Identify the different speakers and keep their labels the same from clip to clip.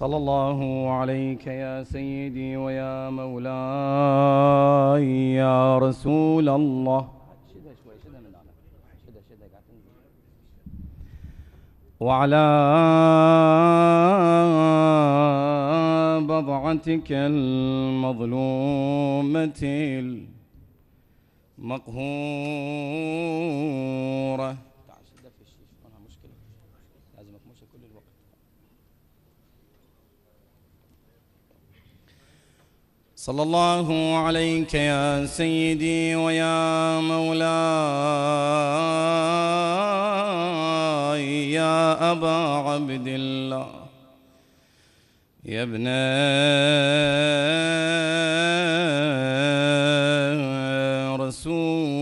Speaker 1: صلى الله عليك يا سيدي ويا مولاي يا رسول الله وعلى بضعتك المظلومة المقهورة صلى الله عليك يا سيدي ويا مولاي يا أبا عبد الله يا ابن رسول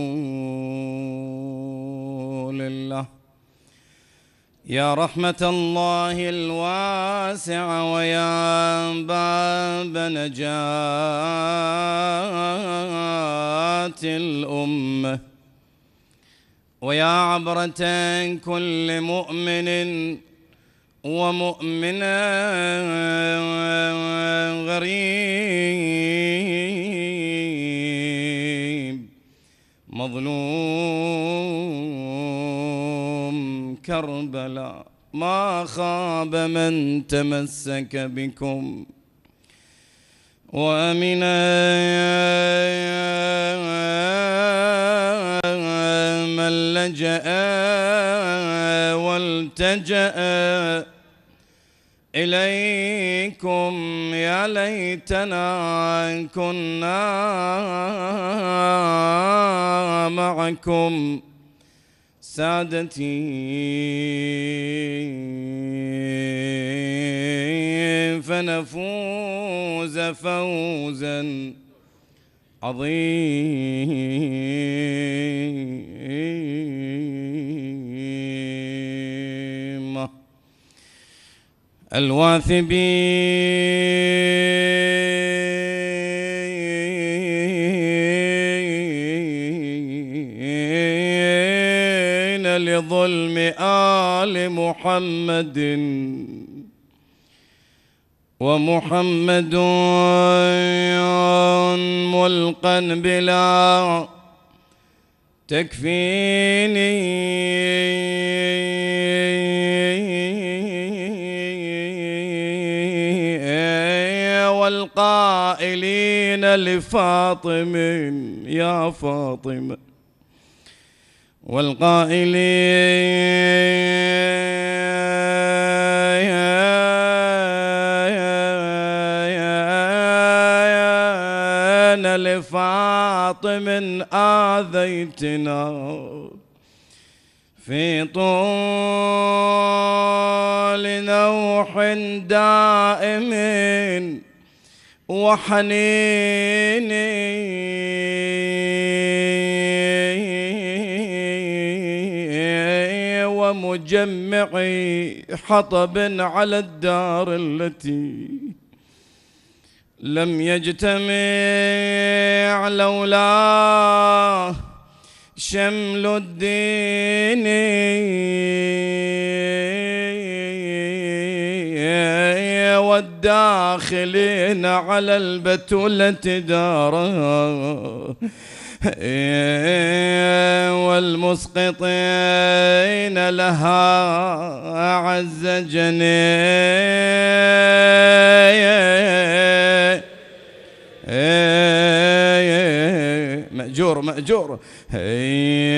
Speaker 1: يا رحمة الله الواسعة ويا باب نجاة الأمة ويا عبرة كل مؤمن ومؤمنة غريب مظلوم كربلاء ما خاب من تمسك بكم ومن من لجأ والتجأ إليكم يا ليتنا كنا معكم سادتي فنفوز فوزا عظيما الواثبين لظلم آل محمد ومحمد ملقا بلا تكفيني والقائلين لفاطم يا فاطمه والقائلين لفاطم آذيتنا في طول نوح دائم وحنين مجمعي حطب على الدار التي لم يجتمع لولا شمل الدين والداخلين على البتولة دارا والمسقطين لها أعز جني مأجور مأجور هي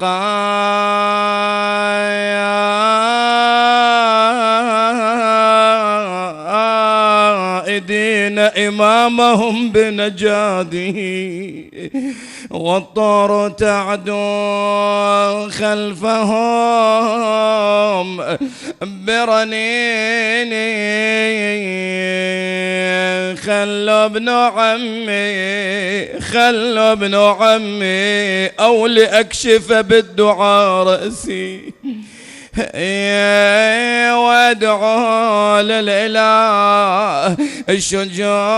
Speaker 1: قال أمامهم بنجاده والطور تعدو خلفهم برنيني خلوا ابن عمي خلوا ابن عمي أو لأكشف بالدعاء رأسي وادعو للإله الشجاع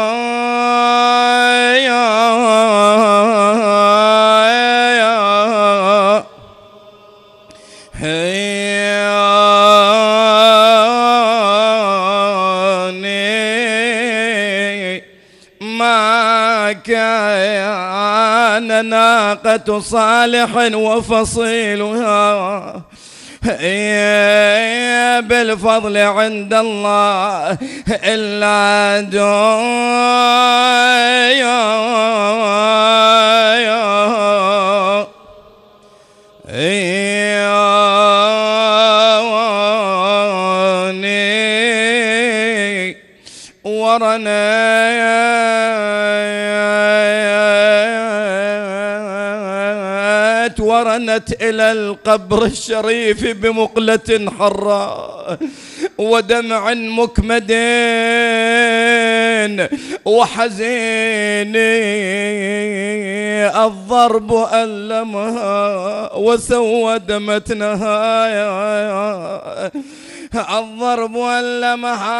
Speaker 1: كان ناقة صالح وفصيلها بالفضل عند الله إلا دعاء ورنا وكانت إلى القبر الشريف بمقلة حراء ودمع مكمد وحزين الضرب ألمها وسود متنها الضرب واللمحة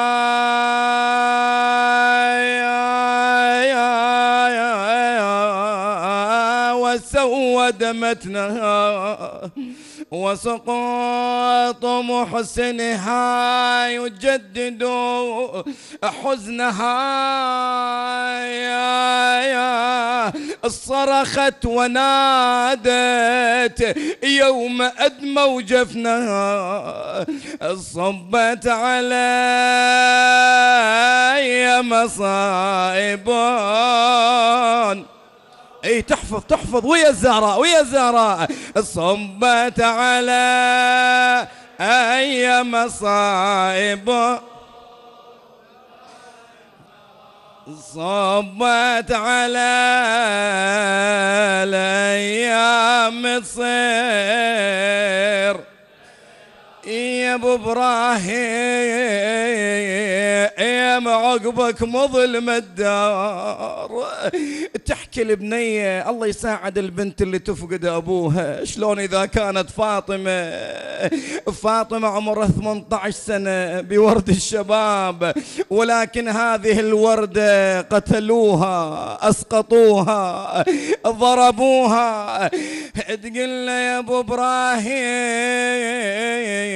Speaker 1: وسودمتنا وسقوط محسنها يجدد حزنها يا يا صرخت ونادت يوم أدموا جفنها صبت علي مصائب اي تحفظ تحفظ ويا الزهراء ويا الزهراء صبت على اي مصائب صبت على الايام تصير يا ابو ابراهيم عقبك مظلم الدار تحكي لبنيه الله يساعد البنت اللي تفقد ابوها شلون اذا كانت فاطمه فاطمه عمرها 18 سنه بورد الشباب ولكن هذه الورده قتلوها اسقطوها ضربوها تقول له يا ابو ابراهيم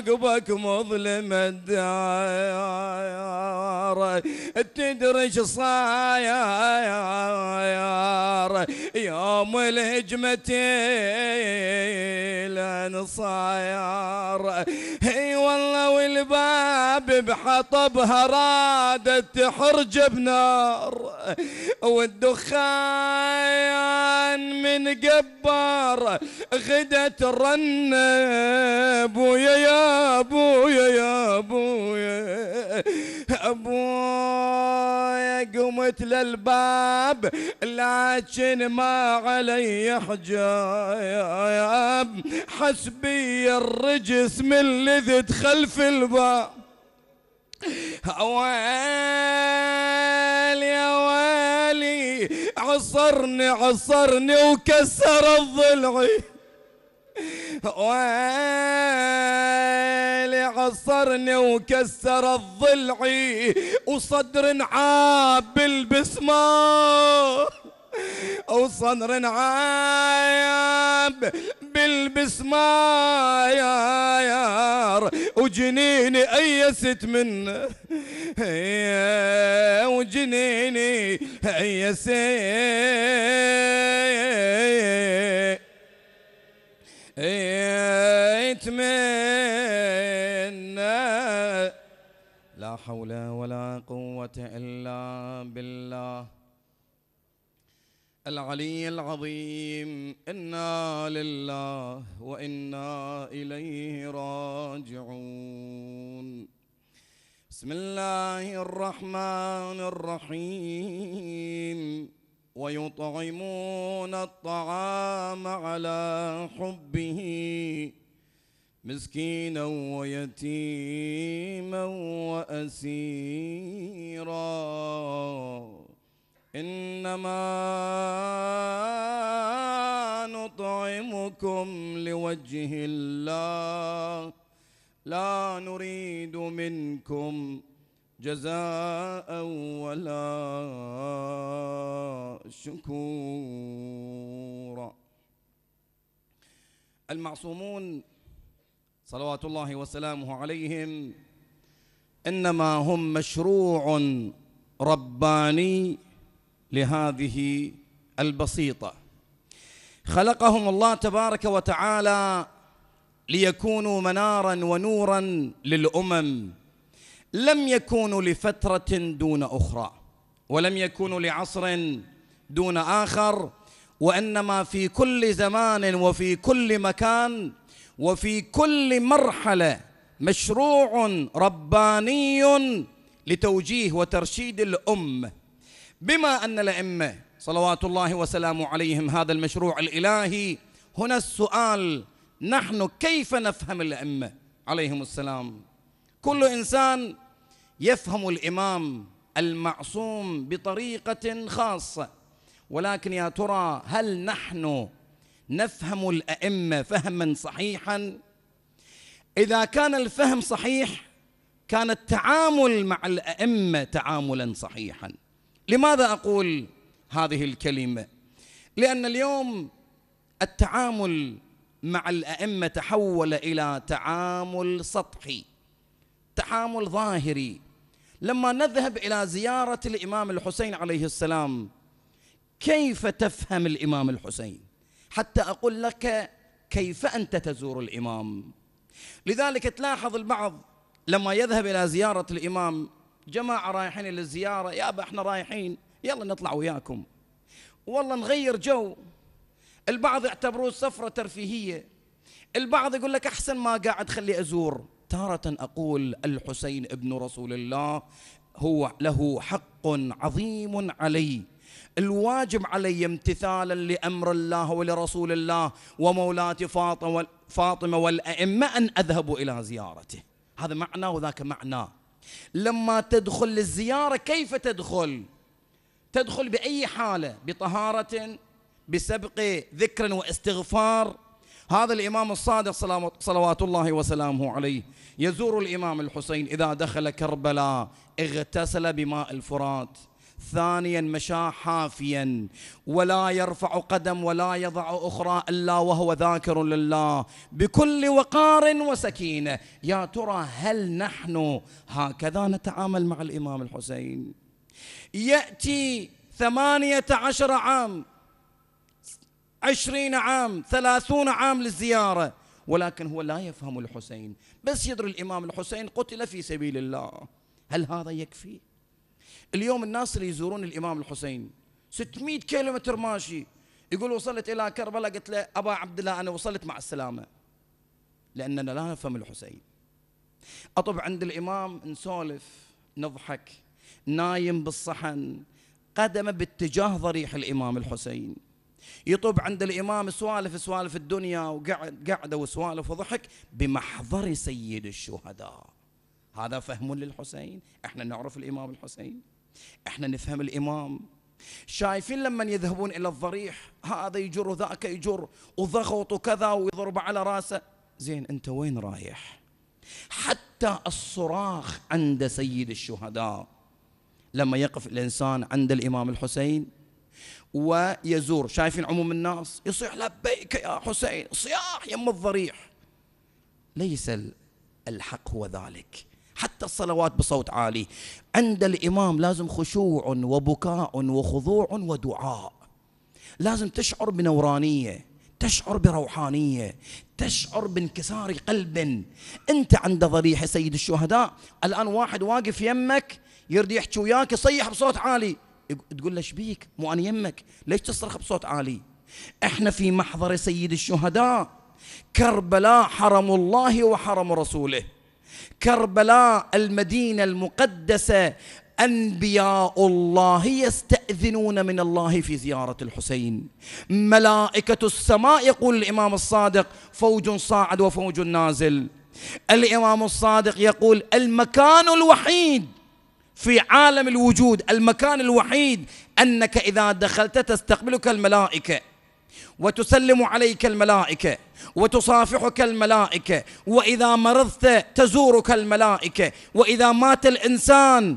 Speaker 1: عقبك مظلم الدار تدري صاير يوم الهجمة انصاير اي والله والباب بحطبها رادت تحرج بنار والدخان من قبار غدت رنب ويا يا ابويا يا ابويا أبويا قمت للباب لكن ما علي حجاب حسبي الرجس من لذت خلف الباب ويل يا ويلي عصرني عصرني وكسر الضلعي ويلي عصرني وكسر الضلعي وصدر عاب بالبسمار وصدر عاب بالبسمار وجنيني ايست من وجنيني ايست يتمنى لا حول ولا قوة إلا بالله العلي العظيم إنا لله وإنا إليه راجعون بسم الله الرحمن الرحيم ويطعمون الطعام على حبه مسكينا ويتيما واسيرا انما نطعمكم لوجه الله لا نريد منكم جزاء ولا شكورا المعصومون صلوات الله وسلامه عليهم انما هم مشروع رباني لهذه البسيطه خلقهم الله تبارك وتعالى ليكونوا منارا ونورا للامم لم يكونوا لفترة دون أخرى ولم يكونوا لعصر دون آخر وإنما في كل زمان وفي كل مكان وفي كل مرحلة مشروع رباني لتوجيه وترشيد الأمة بما أن الأئمة صلوات الله وسلامه عليهم هذا المشروع الإلهي هنا السؤال نحن كيف نفهم الأئمة عليهم السلام كل إنسان يفهم الامام المعصوم بطريقه خاصه ولكن يا ترى هل نحن نفهم الائمه فهما صحيحا اذا كان الفهم صحيح كان التعامل مع الائمه تعاملا صحيحا لماذا اقول هذه الكلمه لان اليوم التعامل مع الائمه تحول الى تعامل سطحي تعامل ظاهري لما نذهب إلى زيارة الإمام الحسين عليه السلام كيف تفهم الإمام الحسين حتى أقول لك كيف أنت تزور الإمام لذلك تلاحظ البعض لما يذهب إلى زيارة الإمام جماعة رايحين للزيارة يابا احنا رايحين يلا نطلع وياكم والله نغير جو البعض يعتبروه سفرة ترفيهية البعض يقول لك أحسن ما قاعد خلي أزور تارة أقول الحسين ابن رسول الله هو له حق عظيم علي الواجب علي امتثالا لأمر الله ولرسول الله ومولاتي فاطمة والأئمة أن أذهب إلى زيارته هذا معنى وذاك معنى لما تدخل للزيارة كيف تدخل تدخل بأي حالة بطهارة بسبق ذكر واستغفار هذا الإمام الصادق صلوات الله وسلامه عليه يزور الإمام الحسين إذا دخل كربلاء اغتسل بماء الفرات ثانيا مشى حافيا ولا يرفع قدم ولا يضع أخرى إلا وهو ذاكر لله بكل وقار وسكينة يا ترى هل نحن هكذا نتعامل مع الإمام الحسين يأتي ثمانية عشر عام عشرين عام ثلاثون عام للزيارة ولكن هو لا يفهم الحسين بس يدري الإمام الحسين قتل في سبيل الله هل هذا يكفي؟ اليوم الناس اللي يزورون الإمام الحسين 600 كيلومتر ماشي يقول وصلت إلى كربلاء قلت له أبا عبد الله أنا وصلت مع السلامة لأننا لا نفهم الحسين أطب عند الإمام نسولف نضحك نايم بالصحن قدمه باتجاه ضريح الإمام الحسين يطب عند الإمام سوالف سوالف الدنيا وقعد قعدة وسوالف وضحك بمحضر سيد الشهداء هذا فهم للحسين احنا نعرف الإمام الحسين احنا نفهم الإمام شايفين لما يذهبون إلى الضريح هذا يجر وذاك يجر وضغط وكذا ويضرب على راسه زين أنت وين رايح حتى الصراخ عند سيد الشهداء لما يقف الإنسان عند الإمام الحسين ويزور شايفين عموم الناس يصيح لبيك يا حسين صياح يم الضريح ليس الحق هو ذلك حتى الصلوات بصوت عالي عند الإمام لازم خشوع وبكاء وخضوع ودعاء لازم تشعر بنورانية تشعر بروحانية تشعر بانكسار قلب أنت عند ضريح سيد الشهداء الآن واحد واقف يمك يرد يحكي وياك يصيح بصوت عالي تقول له شبيك مو أنا يمك ليش تصرخ بصوت عالي احنا في محضر سيد الشهداء كربلاء حرم الله وحرم رسوله كربلاء المدينة المقدسة أنبياء الله يستأذنون من الله في زيارة الحسين ملائكة السماء يقول الإمام الصادق فوج صاعد وفوج نازل الإمام الصادق يقول المكان الوحيد في عالم الوجود المكان الوحيد أنك إذا دخلت تستقبلك الملائكة وتسلم عليك الملائكة وتصافحك الملائكة وإذا مرضت تزورك الملائكة وإذا مات الإنسان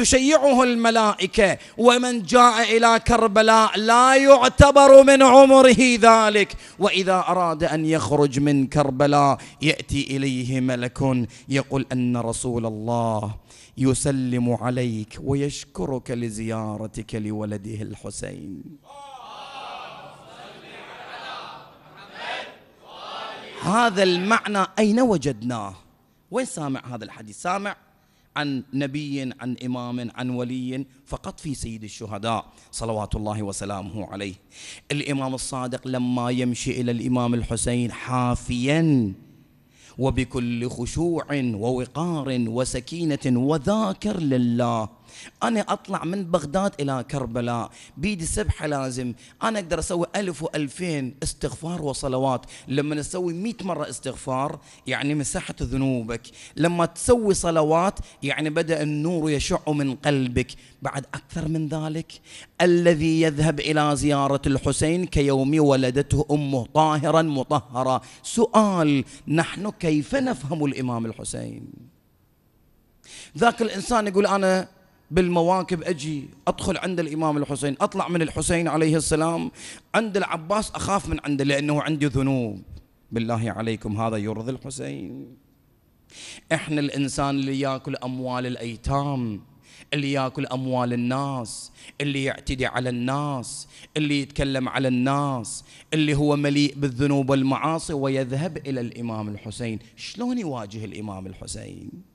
Speaker 1: تشيعه الملائكة ومن جاء إلى كربلاء لا يعتبر من عمره ذلك وإذا أراد أن يخرج من كربلاء يأتي إليه ملك يقول أن رسول الله يسلم عليك ويشكرك لزيارتك لولده الحسين هذا المعنى أين وجدناه وين سامع هذا الحديث سامع عن نبي عن إمام عن ولي فقط في سيد الشهداء صلوات الله وسلامه عليه الإمام الصادق لما يمشي إلى الإمام الحسين حافياً وبكل خشوع ووقار وسكينه وذاكر لله أنا أطلع من بغداد إلى كربلاء بيدي سبحة لازم أنا أقدر أسوي ألف وألفين استغفار وصلوات لما أسوي مئة مرة استغفار يعني مسحت ذنوبك لما تسوي صلوات يعني بدأ النور يشع من قلبك بعد أكثر من ذلك الذي يذهب إلى زيارة الحسين كيوم ولدته أمه طاهرا مطهرا سؤال نحن كيف نفهم الإمام الحسين ذاك الإنسان يقول أنا بالمواكب أجي أدخل عند الإمام الحسين أطلع من الحسين عليه السلام عند العباس أخاف من عنده لأنه عندي ذنوب بالله عليكم هذا يرضي الحسين احنا الانسان اللي ياكل اموال الايتام اللي ياكل اموال الناس اللي يعتدي على الناس اللي يتكلم على الناس اللي هو مليء بالذنوب والمعاصي ويذهب الى الامام الحسين شلون يواجه الامام الحسين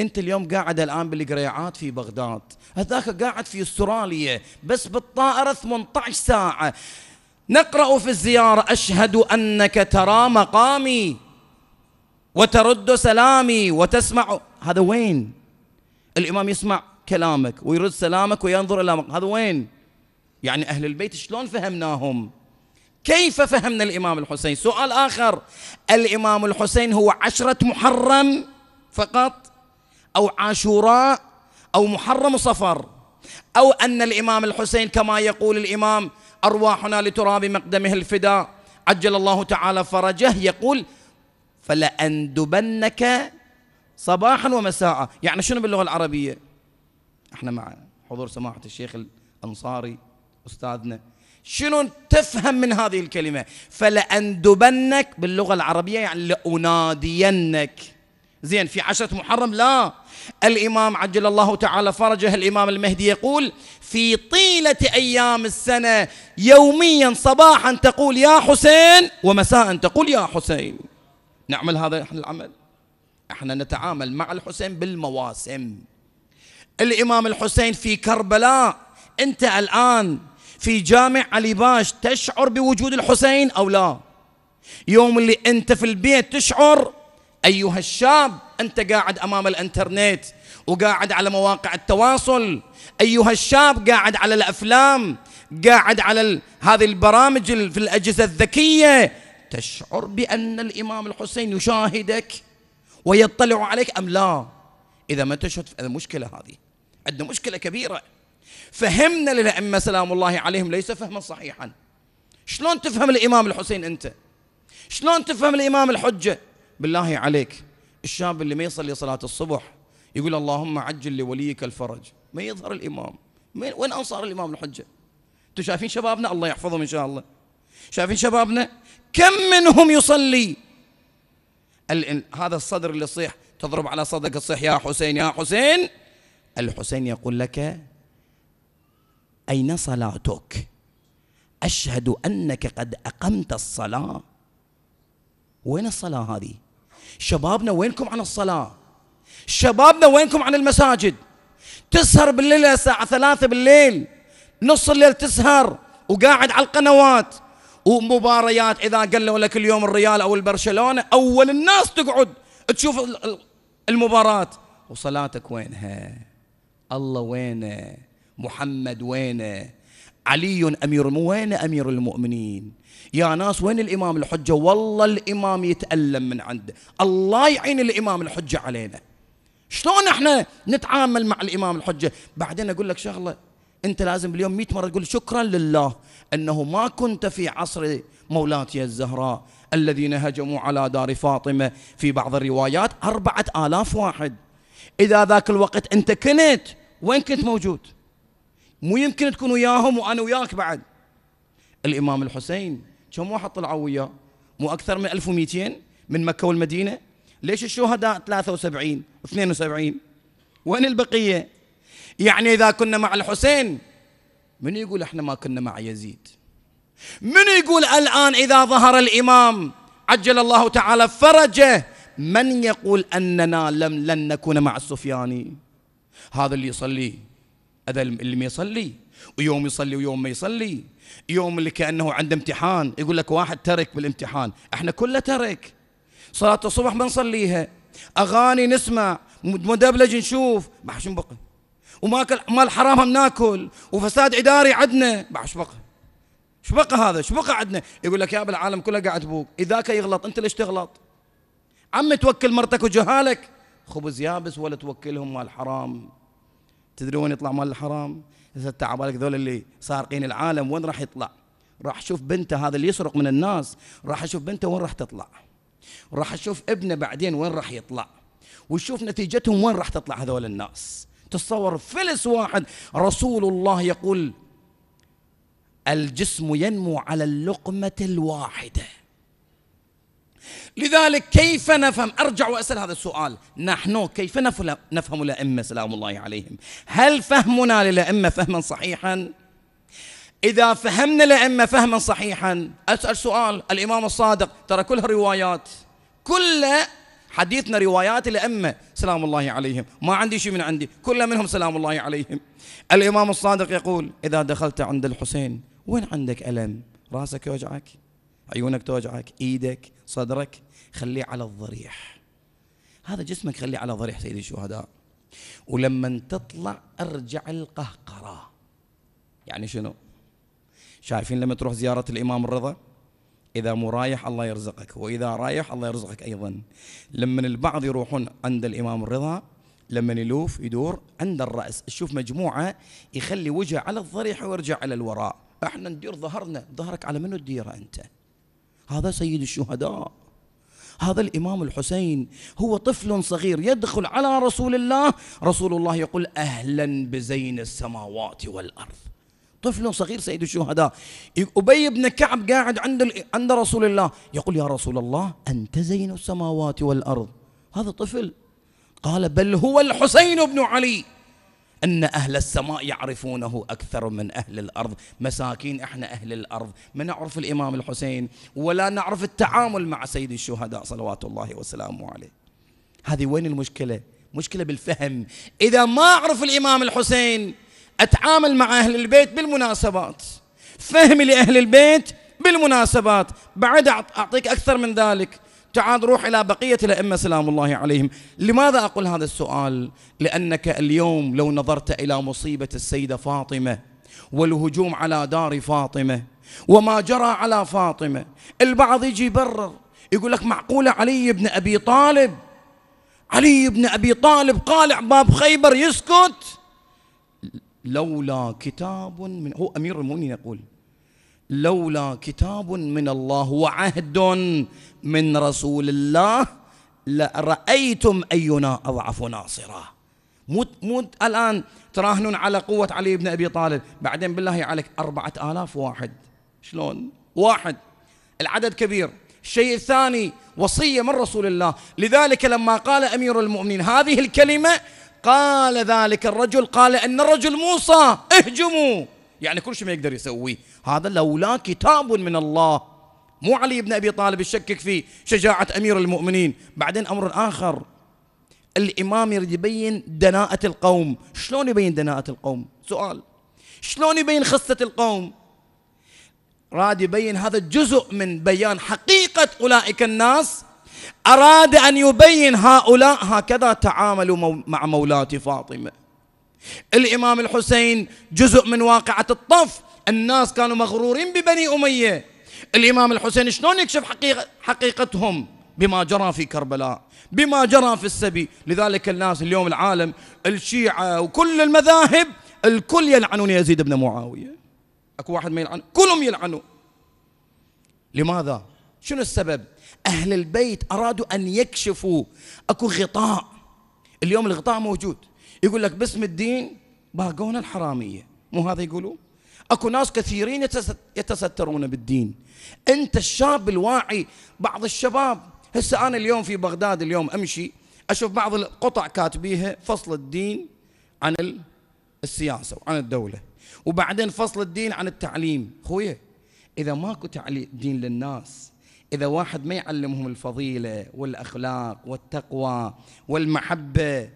Speaker 1: انت اليوم قاعد الان بالقريعات في بغداد هذاك قاعد في استراليا بس بالطائره 18 ساعه نقرا في الزياره اشهد انك ترى مقامي وترد سلامي وتسمع هذا وين الامام يسمع كلامك ويرد سلامك وينظر الى هذا وين يعني اهل البيت شلون فهمناهم كيف فهمنا الامام الحسين سؤال اخر الامام الحسين هو عشره محرم فقط أو عاشوراء أو محرم صفر أو أن الإمام الحسين كما يقول الإمام أرواحنا لتراب مقدمه الفداء عجل الله تعالى فرجه يقول فلأندبنك صباحا ومساء يعني شنو باللغة العربية احنا مع حضور سماحة الشيخ الأنصاري أستاذنا شنو تفهم من هذه الكلمة فلأندبنك باللغة العربية يعني لأنادينك زين في عشرة محرم لا الإمام عجل الله تعالى فرجه الإمام المهدي يقول في طيلة أيام السنة يوميا صباحا تقول يا حسين ومساء تقول يا حسين نعمل هذا احنا العمل احنا نتعامل مع الحسين بالمواسم الإمام الحسين في كربلاء أنت الآن في جامع علي باش تشعر بوجود الحسين أو لا يوم اللي أنت في البيت تشعر أيها الشاب أنت قاعد أمام الأنترنت وقاعد على مواقع التواصل أيها الشاب قاعد على الأفلام قاعد على ال... هذه البرامج في الأجهزة الذكية تشعر بأن الإمام الحسين يشاهدك ويطلع عليك أم لا إذا ما تشهد المشكلة هذه عندنا مشكلة كبيرة فهمنا للأئمة سلام الله عليهم ليس فهما صحيحا شلون تفهم الإمام الحسين أنت شلون تفهم الإمام الحجة بالله عليك الشاب اللي ما يصلي صلاة الصبح يقول اللهم عجل لوليك الفرج ما يظهر الإمام وين أنصار الإمام الحجة أنتم شايفين شبابنا الله يحفظهم إن شاء الله شايفين شبابنا كم منهم يصلي هذا الصدر اللي يصيح تضرب على صدرك تصيح يا حسين يا حسين الحسين يقول لك أين صلاتك أشهد أنك قد أقمت الصلاة وين الصلاة هذه شبابنا وينكم عن الصلاة شبابنا وينكم عن المساجد تسهر بالليل الساعة ثلاثة بالليل نص الليل تسهر وقاعد على القنوات ومباريات إذا قالوا لك اليوم الريال أو البرشلونة أول الناس تقعد تشوف المباراة وصلاتك وينها الله وينه محمد وينه علي أمير وين أمير المؤمنين يا ناس وين الإمام الحجة والله الإمام يتألم من عنده الله يعين الإمام الحجة علينا شلون احنا نتعامل مع الإمام الحجة بعدين أقول لك شغلة أنت لازم اليوم 100 مرة تقول شكرا لله أنه ما كنت في عصر مولاتي الزهراء الذين هجموا على دار فاطمة في بعض الروايات أربعة آلاف واحد إذا ذاك الوقت أنت كنت وين كنت موجود مو يمكن تكون وياهم وأنا وياك بعد الإمام الحسين كم واحد طلعوا وياه مو أكثر من 1200 من مكة والمدينة ليش الشهداء 73 72 وين البقية يعني إذا كنا مع الحسين من يقول احنا ما كنا مع يزيد من يقول الآن إذا ظهر الإمام عجل الله تعالى فرجه من يقول أننا لم لن نكون مع السفياني هذا اللي يصلي هذا اللي ما يصلي ويوم يصلي ويوم ما يصلي يوم اللي كأنه عنده امتحان يقول لك واحد ترك بالامتحان احنا كله ترك صلاة الصبح ما نصليها أغاني نسمع مدبلج نشوف ما حش بقى وماكل مال حرام هم ناكل وفساد إداري عندنا ما حش بقى شو بقى هذا شو بقى عندنا يقول لك يا العالم كله قاعد بوك إذاك يغلط أنت ليش تغلط عم توكل مرتك وجهالك خبز يابس ولا توكلهم مال حرام تدري وين يطلع مال الحرام ثلاثة عبالك ذول اللي سارقين العالم وين راح يطلع راح اشوف بنته هذا اللي يسرق من الناس راح اشوف بنته وين راح تطلع راح اشوف ابنه بعدين وين راح يطلع وشوف نتيجتهم وين راح تطلع هذول الناس تصور فلس واحد رسول الله يقول الجسم ينمو على اللقمة الواحدة لذلك كيف نفهم أرجع وأسأل هذا السؤال نحن كيف نفهم الأئمة سلام الله عليهم هل فهمنا للأئمة فهما صحيحا إذا فهمنا الأئمة فهما صحيحا أسأل سؤال الإمام الصادق ترى كلها روايات كل حديثنا روايات الأئمة سلام الله عليهم ما عندي شيء من عندي كل منهم سلام الله عليهم الإمام الصادق يقول إذا دخلت عند الحسين وين عندك ألم راسك يوجعك عيونك توجعك ايدك صدرك خليه على الضريح هذا جسمك خليه على ضريح سيدي الشهداء ولما تطلع ارجع القهقرة يعني شنو شايفين لما تروح زيارة الإمام الرضا إذا مو رايح الله يرزقك وإذا رايح الله يرزقك أيضا لما البعض يروحون عند الإمام الرضا لما يلوف يدور عند الرأس تشوف مجموعة يخلي وجهه على الضريح ويرجع على الوراء احنا ندير ظهرنا ظهرك على منو تديره أنت هذا سيد الشهداء هذا الإمام الحسين هو طفل صغير يدخل على رسول الله رسول الله يقول أهلا بزين السماوات والأرض طفل صغير سيد الشهداء أبي بن كعب قاعد عند عند رسول الله يقول يا رسول الله أنت زين السماوات والأرض هذا طفل قال بل هو الحسين بن علي أن أهل السماء يعرفونه أكثر من أهل الأرض مساكين إحنا أهل الأرض ما نعرف الإمام الحسين ولا نعرف التعامل مع سيد الشهداء صلوات الله وسلامه عليه هذه وين المشكلة مشكلة بالفهم إذا ما أعرف الإمام الحسين أتعامل مع أهل البيت بالمناسبات فهمي لأهل البيت بالمناسبات بعد أعطيك أكثر من ذلك تعال روح إلى بقية الأئمة سلام الله عليهم لماذا أقول هذا السؤال لأنك اليوم لو نظرت إلى مصيبة السيدة فاطمة والهجوم على دار فاطمة وما جرى على فاطمة البعض يجي يبرر يقول لك معقولة علي بن أبي طالب علي بن أبي طالب قالع باب خيبر يسكت لولا كتاب من هو أمير المؤمنين يقول لولا كتاب من الله وعهد من رسول الله لرأيتم أينا أضعف ناصرا مو مو الآن تراهنون على قوة علي بن أبي طالب بعدين بالله عليك أربعة آلاف واحد شلون واحد العدد كبير الشيء الثاني وصية من رسول الله لذلك لما قال أمير المؤمنين هذه الكلمة قال ذلك الرجل قال أن الرجل موصى اهجموا يعني كل شيء ما يقدر يسويه هذا لولا كتاب من الله مو علي بن أبي طالب يشكك في شجاعة أمير المؤمنين بعدين أمر آخر الإمام يريد يبين دناءة القوم شلون يبين دناءة القوم سؤال شلون يبين خصة القوم راد يبين هذا جزء من بيان حقيقة أولئك الناس أراد أن يبين هؤلاء هكذا تعاملوا مع مولاة فاطمة الإمام الحسين جزء من واقعة الطف الناس كانوا مغرورين ببني أمية الإمام الحسين شلون يكشف حقيقة حقيقتهم بما جرى في كربلاء بما جرى في السبي لذلك الناس اليوم العالم الشيعة وكل المذاهب الكل يلعنون يزيد بن معاوية أكو واحد ما يلعن كلهم يلعنون لماذا شنو السبب أهل البيت أرادوا أن يكشفوا أكو غطاء اليوم الغطاء موجود يقول لك باسم الدين باقونا الحرامية مو هذا يقولون اكو ناس كثيرين يتسترون بالدين انت الشاب الواعي بعض الشباب هسه انا اليوم في بغداد اليوم امشي اشوف بعض القطع كاتبيها فصل الدين عن السياسه وعن الدوله وبعدين فصل الدين عن التعليم خويا اذا ماكو تعليم دين للناس اذا واحد ما يعلمهم الفضيله والاخلاق والتقوى والمحبه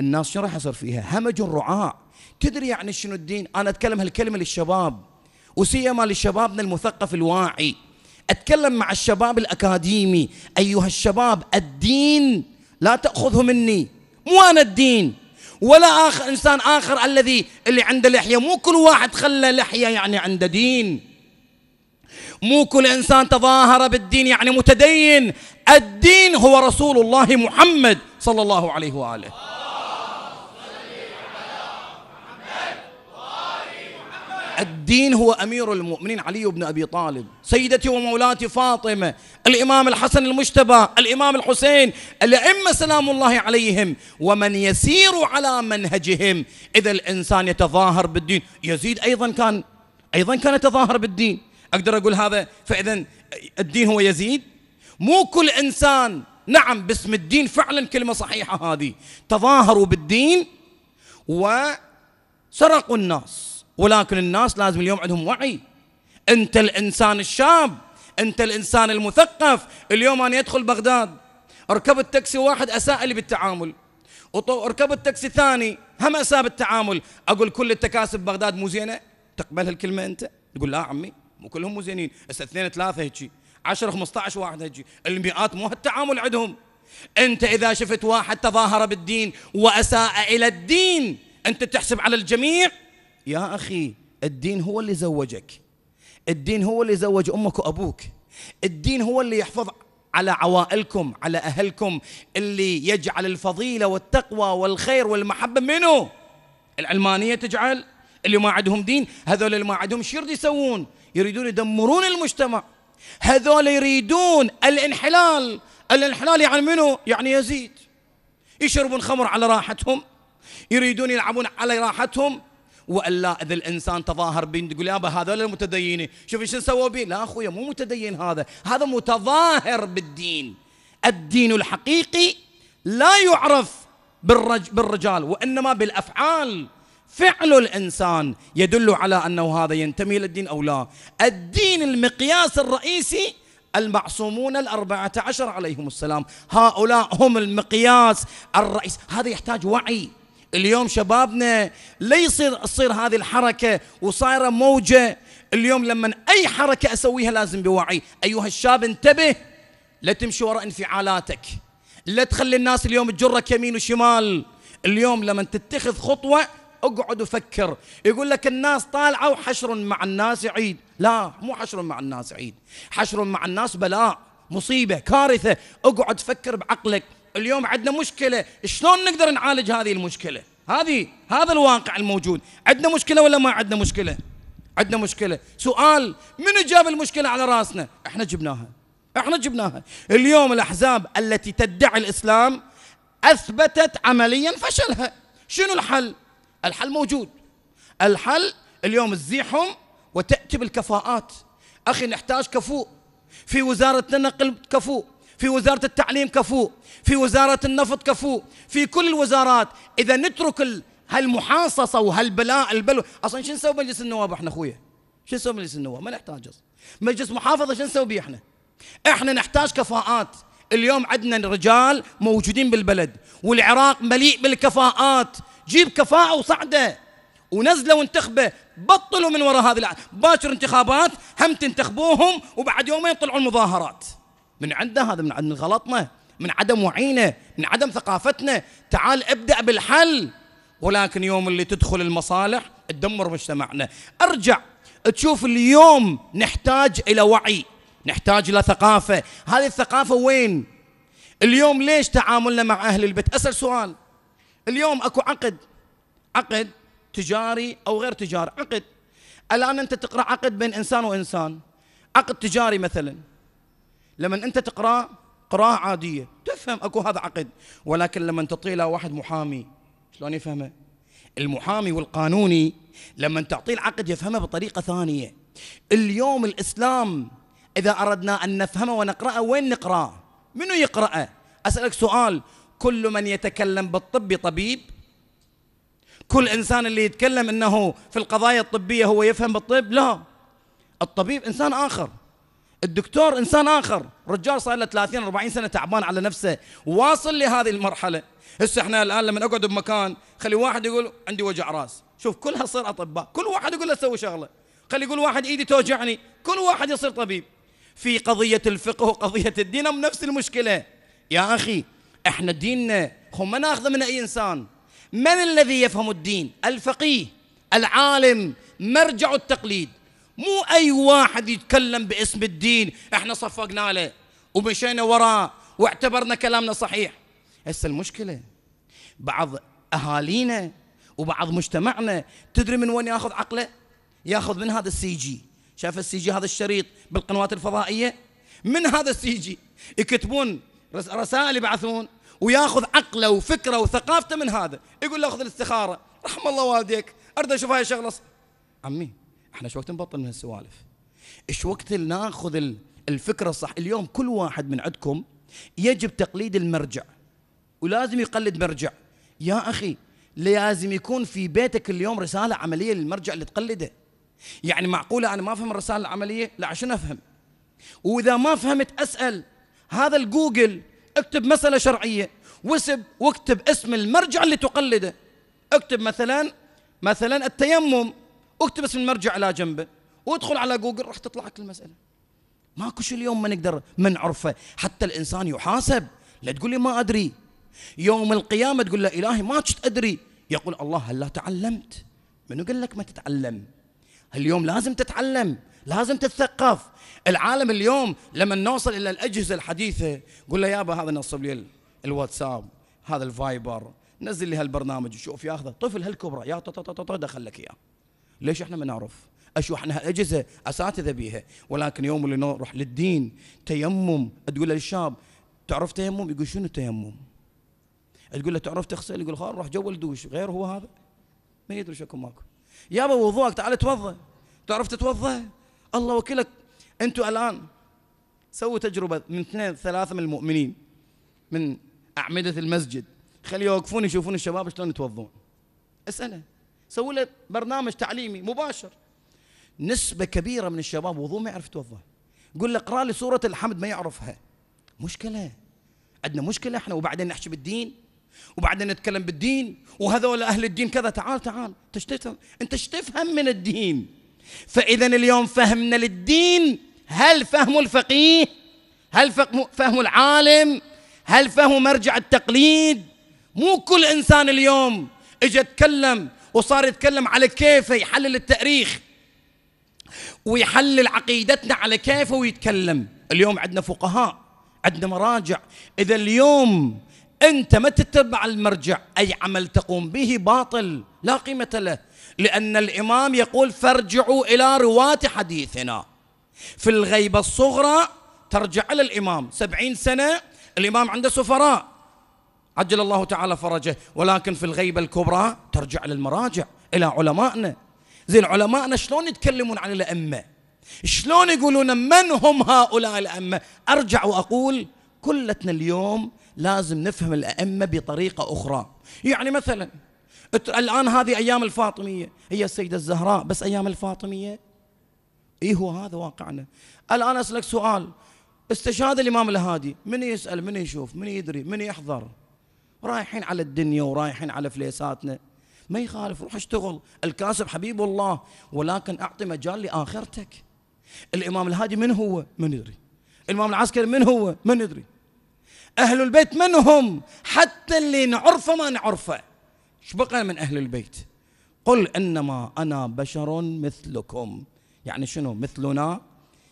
Speaker 1: الناس شو راح يصير فيها همج الرعاع تدري يعني شنو الدين أنا أتكلم هالكلمة للشباب وسيما لشبابنا المثقف الواعي أتكلم مع الشباب الأكاديمي أيها الشباب الدين لا تأخذه مني مو أنا الدين ولا آخر إنسان آخر الذي اللي عنده لحية مو كل واحد خلى لحية يعني عنده دين مو كل إنسان تظاهر بالدين يعني متدين الدين هو رسول الله محمد صلى الله عليه وآله الدين هو أمير المؤمنين علي بن أبي طالب سيدتي ومولاتي فاطمة الإمام الحسن المجتبى الإمام الحسين الأئمة سلام الله عليهم ومن يسير على منهجهم إذا الإنسان يتظاهر بالدين يزيد أيضا كان أيضا كان يتظاهر بالدين أقدر أقول هذا فإذا الدين هو يزيد مو كل إنسان نعم باسم الدين فعلا كلمة صحيحة هذه تظاهروا بالدين وسرقوا الناس ولكن الناس لازم اليوم عندهم وعي أنت الإنسان الشاب أنت الإنسان المثقف اليوم أنا أدخل بغداد ركبت تاكسي واحد أساء لي بالتعامل ركبت تاكسي ثاني هم أساء بالتعامل أقول كل التكاسب بغداد مو زينة تقبل هالكلمة أنت تقول لا عمي مو كلهم مو زينين اثنين ثلاثة هيجي 10 15 واحد هيجي المئات مو هالتعامل عندهم انت اذا شفت واحد تظاهر بالدين واساء الى الدين انت تحسب على الجميع يا أخي الدين هو اللي زوجك الدين هو اللي زوج أمك وأبوك الدين هو اللي يحفظ على عوائلكم على أهلكم اللي يجعل الفضيلة والتقوى والخير والمحبة منه العلمانية تجعل اللي ما عندهم دين هذول اللي ما عندهم شرد يسوون يريدون يدمرون المجتمع هذول يريدون الانحلال الانحلال يعني منه يعني يزيد يشربون خمر على راحتهم يريدون يلعبون على راحتهم والا اذا الانسان تظاهر بين تقول يابا هذول المتدينين شوف ايش سووا به لا اخويا مو متدين هذا هذا متظاهر بالدين الدين الحقيقي لا يعرف بالرج بالرجال وانما بالافعال فعل الانسان يدل على انه هذا ينتمي الى الدين او لا الدين المقياس الرئيسي المعصومون الأربعة عشر عليهم السلام هؤلاء هم المقياس الرئيس هذا يحتاج وعي اليوم شبابنا لا يصير تصير هذه الحركه وصايره موجه اليوم لما اي حركه اسويها لازم بوعي ايها الشاب انتبه لا تمشي وراء انفعالاتك لا تخلي الناس اليوم تجرك يمين وشمال اليوم لما تتخذ خطوه اقعد وفكر يقول لك الناس طالعه وحشر مع الناس عيد لا مو حشر مع الناس عيد حشر مع الناس بلاء مصيبه كارثه اقعد فكر بعقلك اليوم عندنا مشكلة شلون نقدر نعالج هذه المشكلة هذه هذا الواقع الموجود عندنا مشكلة ولا ما عندنا مشكلة عندنا مشكلة سؤال من جاب المشكلة على راسنا احنا جبناها احنا جبناها اليوم الأحزاب التي تدعي الإسلام أثبتت عمليا فشلها شنو الحل الحل موجود الحل اليوم تزيحهم وتأتي بالكفاءات أخي نحتاج كفوء في وزارتنا نقل كفوء في وزارة التعليم كفو في وزارة النفط كفو في كل الوزارات إذا نترك هالمحاصصة وهالبلاء البلو أصلا شو نسوي مجلس النواب احنا أخويا شو نسوي مجلس النواب ما نحتاج أصلا مجلس محافظة شو نسوي احنا احنا نحتاج كفاءات اليوم عندنا رجال موجودين بالبلد والعراق مليء بالكفاءات جيب كفاءة وصعده ونزله وانتخبه بطلوا من وراء هذه باكر انتخابات هم تنتخبوهم وبعد يومين طلعوا المظاهرات من عندنا هذا من عند غلطنا من عدم وعينا من عدم ثقافتنا تعال ابدأ بالحل ولكن يوم اللي تدخل المصالح تدمر مجتمعنا ارجع تشوف اليوم نحتاج الى وعي نحتاج الى ثقافه هذه الثقافه وين اليوم ليش تعاملنا مع اهل البيت اسال سؤال اليوم اكو عقد عقد تجاري او غير تجاري عقد الان انت تقرا عقد بين انسان وانسان عقد تجاري مثلا لما أنت تقرأ قراءة عادية تفهم أكو هذا عقد ولكن لما تعطيه له واحد محامي شلون يفهمه المحامي والقانوني لما تعطيه العقد يفهمه بطريقة ثانية اليوم الإسلام إذا أردنا أن نفهمه ونقرأه وين نقرأه منو يقرأه أسألك سؤال كل من يتكلم بالطب طبيب كل إنسان اللي يتكلم أنه في القضايا الطبية هو يفهم بالطب لا الطبيب إنسان آخر الدكتور انسان اخر رجال صار له 30 40 سنه تعبان على نفسه واصل لهذه المرحله هسه احنا الان لما اقعد بمكان خلي واحد يقول عندي وجع راس شوف كلها صير اطباء كل واحد يقول له سوي شغله خلي يقول واحد ايدي توجعني كل واحد يصير طبيب في قضيه الفقه وقضيه الدين هم نفس المشكله يا اخي احنا ديننا هو ما ناخذه من اي انسان من الذي يفهم الدين الفقيه العالم مرجع التقليد مو أي واحد يتكلم باسم الدين احنا صفقنا له ومشينا وراه واعتبرنا كلامنا صحيح هسه المشكلة بعض أهالينا وبعض مجتمعنا تدري من وين ياخذ عقله ياخذ من هذا السي جي شاف السي جي هذا الشريط بالقنوات الفضائية من هذا السي جي يكتبون رسائل يبعثون وياخذ عقله وفكره وثقافته من هذا يقول له خذ الاستخاره رحم الله والديك اريد اشوف هاي الشغله عمي احنا شو وقت نبطل من هالسوالف ايش وقت ناخذ الفكره الصح اليوم كل واحد من عندكم يجب تقليد المرجع ولازم يقلد مرجع يا اخي لازم يكون في بيتك اليوم رساله عمليه للمرجع اللي تقلده يعني معقوله انا ما افهم الرساله العمليه لا عشان افهم واذا ما فهمت اسال هذا الجوجل اكتب مساله شرعيه وسب واكتب اسم المرجع اللي تقلده اكتب مثلا مثلا التيمم اكتب اسم المرجع على جنبه وادخل على جوجل راح تطلع لك المساله ماكو شيء اليوم ما نقدر ما نعرفه حتى الانسان يحاسب لا تقول لي ما ادري يوم القيامه تقول له الهي ما كنت ادري يقول الله هل لا تعلمت منو قال لك ما تتعلم اليوم لازم تتعلم لازم تتثقف العالم اليوم لما نوصل الى الاجهزه الحديثه قول له يابا هذا نصب لي الواتساب هذا الفايبر نزل لي هالبرنامج وشوف ياخذه طفل هالكبرى يا دخل لك اياه ليش احنا ما نعرف اشو احنا اجهزه اساتذه بيها ولكن يوم اللي نروح للدين تيمم تقول للشاب تعرف تيمم يقول شنو تيمم؟ تقول له تعرف تغسل يقول خلاص روح جو الدوش غير هو هذا ما يدري شكو ماكو يابا وضوءك تعال توضا تعرف تتوضا الله وكلك انتم الان سووا تجربه من اثنين ثلاثه من المؤمنين من اعمده المسجد خليه يوقفون يشوفون الشباب شلون يتوضون اساله سوي له برنامج تعليمي مباشر نسبة كبيرة من الشباب وضوء ما يعرف يتوضأ قول له اقرأ لي سورة الحمد ما يعرفها مشكلة عندنا مشكلة احنا وبعدين نحكي بالدين وبعدين نتكلم بالدين وهذول اهل الدين كذا تعال تعال تشتفهم انت تفهم من الدين فاذا اليوم فهمنا للدين هل فهم الفقيه هل فهم العالم هل فهم مرجع التقليد مو كل انسان اليوم اجى تكلم وصار يتكلم على كيفه يحلل التاريخ ويحلل عقيدتنا على كيفه ويتكلم اليوم عندنا فقهاء عندنا مراجع اذا اليوم انت ما تتبع المرجع اي عمل تقوم به باطل لا قيمه له لان الامام يقول فارجعوا الى رواه حديثنا في الغيبه الصغرى ترجع إلى الامام سبعين سنه الامام عنده سفراء عجل الله تعالى فرجه ولكن في الغيبة الكبرى ترجع للمراجع إلى علمائنا زين علمائنا شلون يتكلمون عن الأئمة شلون يقولون من هم هؤلاء الأئمة أرجع وأقول كلتنا اليوم لازم نفهم الأئمة بطريقة أخرى يعني مثلا الآن هذه أيام الفاطمية هي السيدة الزهراء بس أيام الفاطمية إيه هو هذا واقعنا الآن أسألك سؤال استشهاد الإمام الهادي من يسأل من يشوف من يدري من يحضر رايحين على الدنيا ورايحين على فليساتنا ما يخالف روح اشتغل الكاسب حبيب الله ولكن أعطي مجال لآخرتك الإمام الهادي من هو ما ندري الإمام العسكري من هو ما ندري أهل البيت من هم حتى اللي نعرفه ما نعرفه ايش بقى من أهل البيت قل إنما أنا بشر مثلكم يعني شنو مثلنا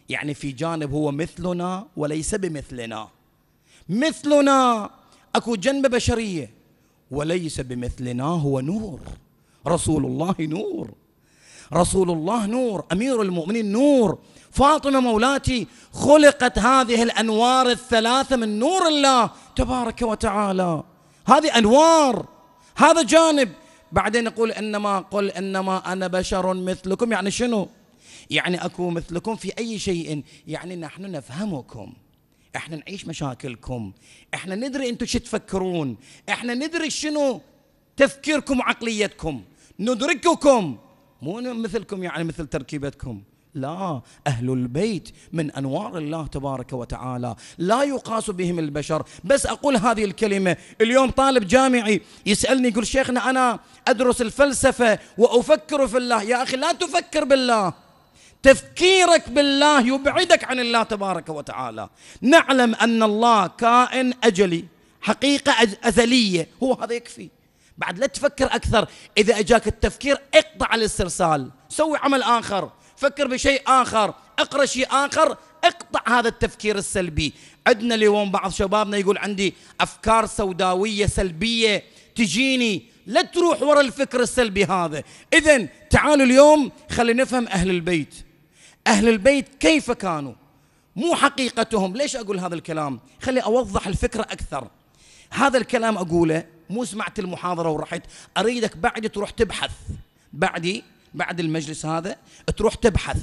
Speaker 1: يعني في جانب هو مثلنا وليس بمثلنا مثلنا اكو جنبه بشريه وليس بمثلنا هو نور رسول الله نور رسول الله نور امير المؤمنين نور فاطمه مولاتي خلقت هذه الانوار الثلاثه من نور الله تبارك وتعالى هذه انوار هذا جانب بعدين يقول انما قل انما انا بشر مثلكم يعني شنو؟ يعني اكو مثلكم في اي شيء يعني نحن نفهمكم احنا نعيش مشاكلكم احنا ندري انتم شو تفكرون احنا ندري شنو تفكيركم وعقليتكم ندرككم مو مثلكم يعني مثل تركيبتكم لا أهل البيت من أنوار الله تبارك وتعالى لا يقاس بهم البشر بس أقول هذه الكلمة اليوم طالب جامعي يسألني يقول شيخنا أنا أدرس الفلسفة وأفكر في الله يا أخي لا تفكر بالله تفكيرك بالله يبعدك عن الله تبارك وتعالى نعلم أن الله كائن أجلي حقيقة أزلية هو هذا يكفي بعد لا تفكر أكثر إذا أجاك التفكير اقطع الاسترسال سوي عمل آخر فكر بشيء آخر اقرأ شيء آخر اقطع هذا التفكير السلبي عندنا اليوم بعض شبابنا يقول عندي أفكار سوداوية سلبية تجيني لا تروح ورا الفكر السلبي هذا إذا تعالوا اليوم خلينا نفهم أهل البيت أهل البيت كيف كانوا مو حقيقتهم ليش أقول هذا الكلام خلي أوضح الفكرة أكثر هذا الكلام أقوله مو سمعت المحاضرة ورحت أريدك بعد تروح تبحث بعدي بعد المجلس هذا تروح تبحث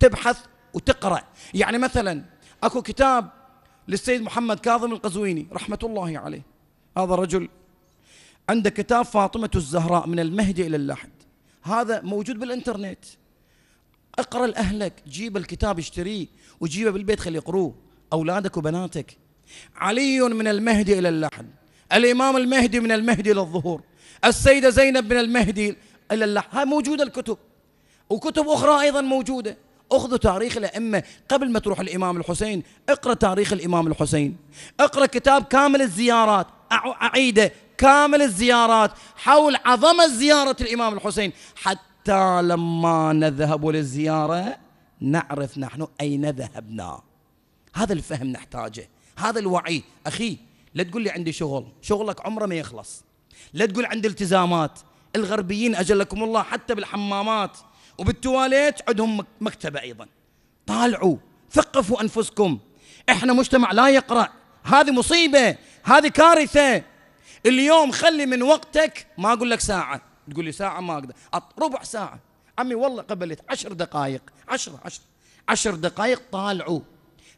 Speaker 1: تبحث وتقرأ يعني مثلا أكو كتاب للسيد محمد كاظم القزويني رحمة الله عليه هذا رجل عنده كتاب فاطمة الزهراء من المهدي إلى اللحد هذا موجود بالإنترنت اقرأ لأهلك جيب الكتاب اشتريه وجيبه بالبيت خليه يقروه أولادك وبناتك علي من المهدي إلى اللحن الإمام المهدي من المهدي إلى الظهور السيدة زينب من المهدي إلى اللحن هاي موجودة الكتب وكتب أخرى أيضا موجودة اخذوا تاريخ الأئمة قبل ما تروح الإمام الحسين اقرأ تاريخ الإمام الحسين اقرأ كتاب كامل الزيارات أعيده كامل الزيارات حول عظمة زيارة الإمام الحسين حتى حتى لما نذهب للزيارة نعرف نحن أين ذهبنا هذا الفهم نحتاجه هذا الوعي أخي لا تقول لي عندي شغل شغلك عمره ما يخلص لا تقول عندي التزامات الغربيين أجلكم الله حتى بالحمامات وبالتواليت عندهم مكتبة أيضا طالعوا ثقفوا أنفسكم احنا مجتمع لا يقرأ هذه مصيبة هذه كارثة اليوم خلي من وقتك ما أقول لك ساعة تقول لي ساعة ما أقدر ربع ساعة عمي والله قبلت عشر دقائق عشر عشر عشر دقائق طالعوا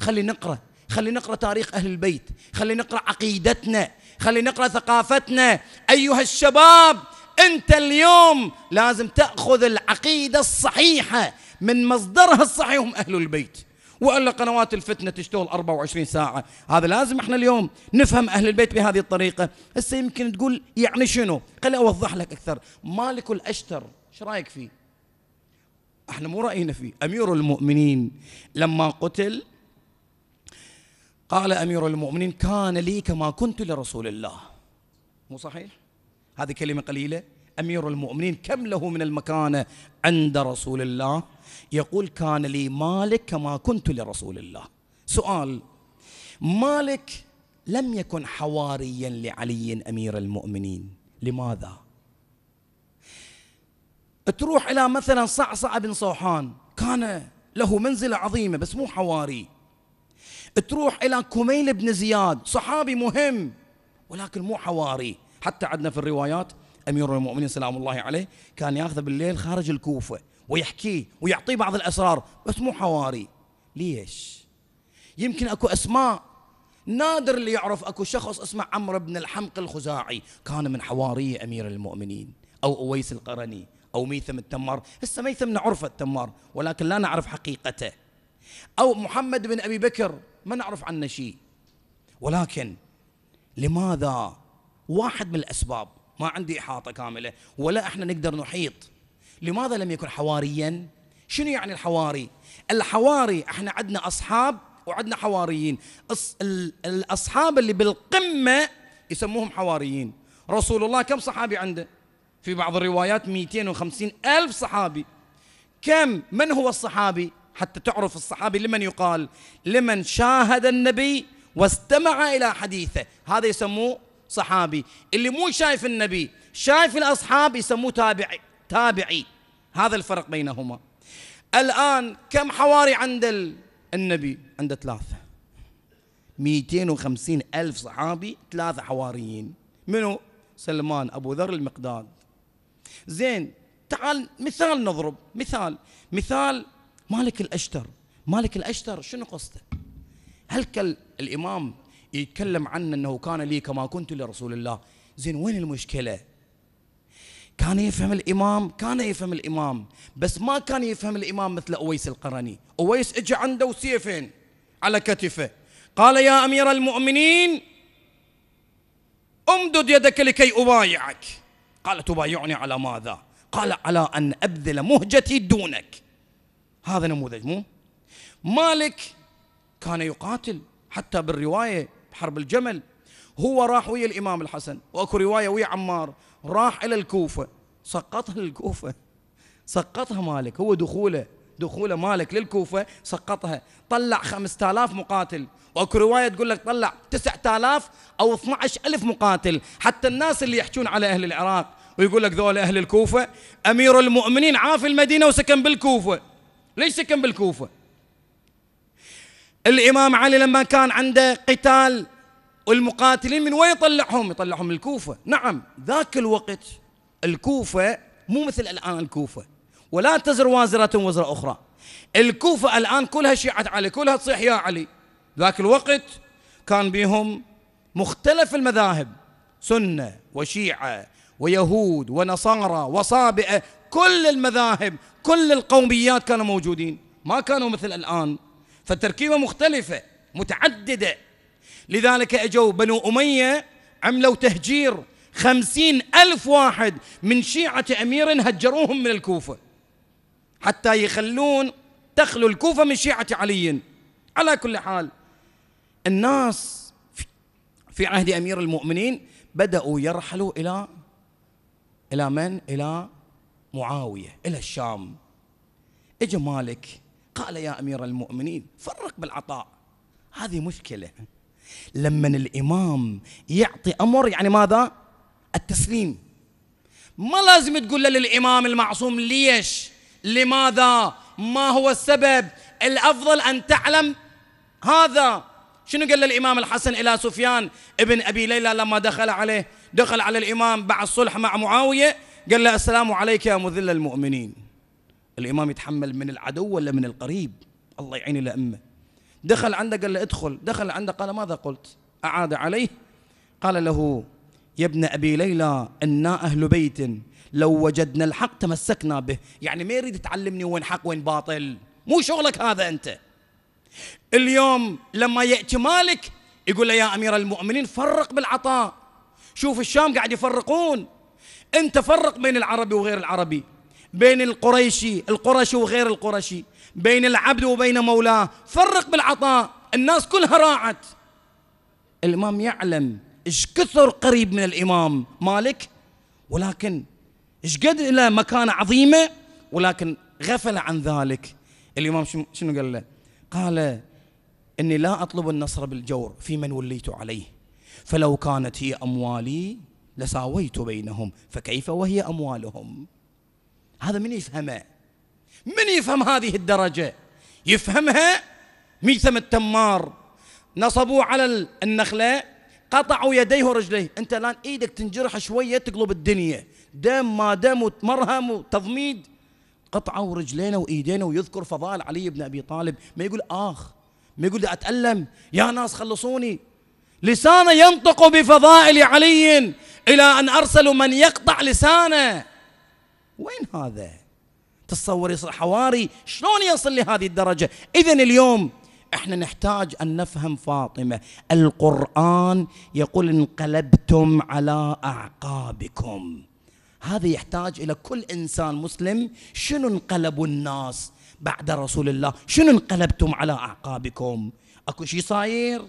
Speaker 1: خلي نقرأ خلي نقرأ تاريخ أهل البيت خلي نقرأ عقيدتنا خلي نقرأ ثقافتنا أيها الشباب أنت اليوم لازم تأخذ العقيدة الصحيحة من مصدرها الصحيح هم أهل البيت والا قنوات الفتنه تشتغل 24 ساعه هذا لازم احنا اليوم نفهم اهل البيت بهذه الطريقه هسه يمكن تقول يعني شنو خليني اوضح لك اكثر مالك الاشتر ايش رايك فيه احنا مو راينا فيه امير المؤمنين لما قتل قال امير المؤمنين كان لي كما كنت لرسول الله مو صحيح هذه كلمه قليله أمير المؤمنين كم له من المكانة عند رسول الله يقول كان لي مالك كما كنت لرسول الله سؤال مالك لم يكن حواريا لعلي أمير المؤمنين لماذا؟ تروح إلى مثلا صعصع بن صوحان كان له منزلة عظيمة بس مو حواري تروح إلى كميل بن زياد صحابي مهم ولكن مو حواري حتى عندنا في الروايات امير المؤمنين سلام الله عليه كان ياخذه بالليل خارج الكوفه ويحكيه ويعطيه بعض الاسرار بس مو حواري ليش؟ يمكن اكو اسماء نادر اللي يعرف اكو شخص اسمه عمرو بن الحمق الخزاعي كان من حواري امير المؤمنين او اويس القرني او ميثم التمار هسه ميثم نعرفه التمار ولكن لا نعرف حقيقته او محمد بن ابي بكر ما نعرف عنه شيء ولكن لماذا واحد من الاسباب ما عندي إحاطة كاملة ولا احنا نقدر نحيط لماذا لم يكن حواريا شنو يعني الحواري الحواري احنا عندنا أصحاب وعندنا حواريين الأصحاب اللي بالقمة يسموهم حواريين رسول الله كم صحابي عنده في بعض الروايات 250 ألف صحابي كم من هو الصحابي حتى تعرف الصحابي لمن يقال لمن شاهد النبي واستمع إلى حديثه هذا يسموه صحابي اللي مو شايف النبي شايف الأصحاب يسموه تابعي تابعي هذا الفرق بينهما الآن كم حواري عند النبي عنده ثلاثة 250 ألف صحابي ثلاثة حواريين منو سلمان أبو ذر المقداد زين تعال مثال نضرب مثال مثال مالك الأشتر مالك الأشتر شنو قصته هل كان الإمام يتكلم عن انه كان لي كما كنت لرسول الله زين وين المشكله كان يفهم الامام كان يفهم الامام بس ما كان يفهم الامام مثل اويس القرني اويس اجى عنده سيفين على كتفه قال يا امير المؤمنين امدد يدك لكي ابايعك قال تبايعني على ماذا قال على ان ابذل مهجتي دونك هذا نموذج مو مالك كان يقاتل حتى بالروايه بحرب الجمل هو راح ويا الإمام الحسن وأكو رواية ويا عمار راح إلى الكوفة سقطها الكوفة سقطها مالك هو دخوله دخوله مالك للكوفة سقطها طلع 5000 مقاتل واكو رواية تقول لك طلع 9000 أو 12000 مقاتل حتى الناس اللي يحجون على أهل العراق ويقول لك ذول أهل الكوفة أمير المؤمنين عاف المدينة وسكن بالكوفة ليش سكن بالكوفة الإمام علي لما كان عنده قتال والمقاتلين من وين يطلعهم يطلعهم من الكوفة نعم ذاك الوقت الكوفة مو مثل الآن الكوفة ولا تزر وازرة وزر أخرى الكوفة الآن كلها شيعة علي كلها تصيح يا علي ذاك الوقت كان بهم مختلف المذاهب سنة وشيعة ويهود ونصارى وصابئة كل المذاهب كل القوميات كانوا موجودين ما كانوا مثل الآن فالتركيبة مختلفة متعددة لذلك أجوا بنو أمية عملوا تهجير خمسين ألف واحد من شيعة أمير هجروهم من الكوفة حتى يخلون تخلو الكوفة من شيعة علي على كل حال الناس في عهد أمير المؤمنين بدأوا يرحلوا إلى إلى من؟ إلى معاوية إلى الشام إجا مالك قال يا أمير المؤمنين فرق بالعطاء هذه مشكلة لما الإمام يعطي أمر يعني ماذا التسليم ما لازم تقول للإمام المعصوم ليش لماذا ما هو السبب الأفضل أن تعلم هذا شنو قال الإمام الحسن إلى سفيان ابن أبي ليلى لما دخل عليه دخل على الإمام بعد الصلح مع معاوية قال له السلام عليك يا مذل المؤمنين الإمام يتحمل من العدو ولا من القريب الله يعين الأئمة دخل عنده قال له ادخل دخل عنده قال ماذا قلت أعاد عليه قال له يا ابن أبي ليلى إنا أهل بيت لو وجدنا الحق تمسكنا به يعني ما يريد تعلمني وين حق وين باطل مو شغلك هذا أنت اليوم لما يأتي مالك يقول له يا أمير المؤمنين فرق بالعطاء شوف الشام قاعد يفرقون أنت فرق بين العربي وغير العربي بين القريشي القرشي وغير القرشي بين العبد وبين مولاه فرق بالعطاء الناس كلها راعت الإمام يعلم إيش كثر قريب من الإمام مالك ولكن إيش قد له مكانة عظيمة ولكن غفل عن ذلك الإمام شنو قال له قال إني لا أطلب النصر بالجور في من وليت عليه فلو كانت هي أموالي لساويت بينهم فكيف وهي أموالهم هذا من يفهمه من يفهم هذه الدرجة يفهمها ميثم التمار نصبوه على النخلة قطعوا يديه ورجليه انت الان ايدك تنجرح شويه تقلب الدنيا دم ما دم وتمرهم وتضميد قطعوا رجلينا وايدينا ويذكر فضائل علي بن ابي طالب ما يقول اخ ما يقول اتالم يا ناس خلصوني لسانه ينطق بفضائل علي الى ان ارسلوا من يقطع لسانه وين هذا تصور يصير حواري شلون يصل لهذه الدرجة إذا اليوم احنا نحتاج أن نفهم فاطمة القرآن يقول انقلبتم على أعقابكم هذا يحتاج إلى كل إنسان مسلم شنو انقلبوا الناس بعد رسول الله شنو انقلبتم على أعقابكم أكو شيء صاير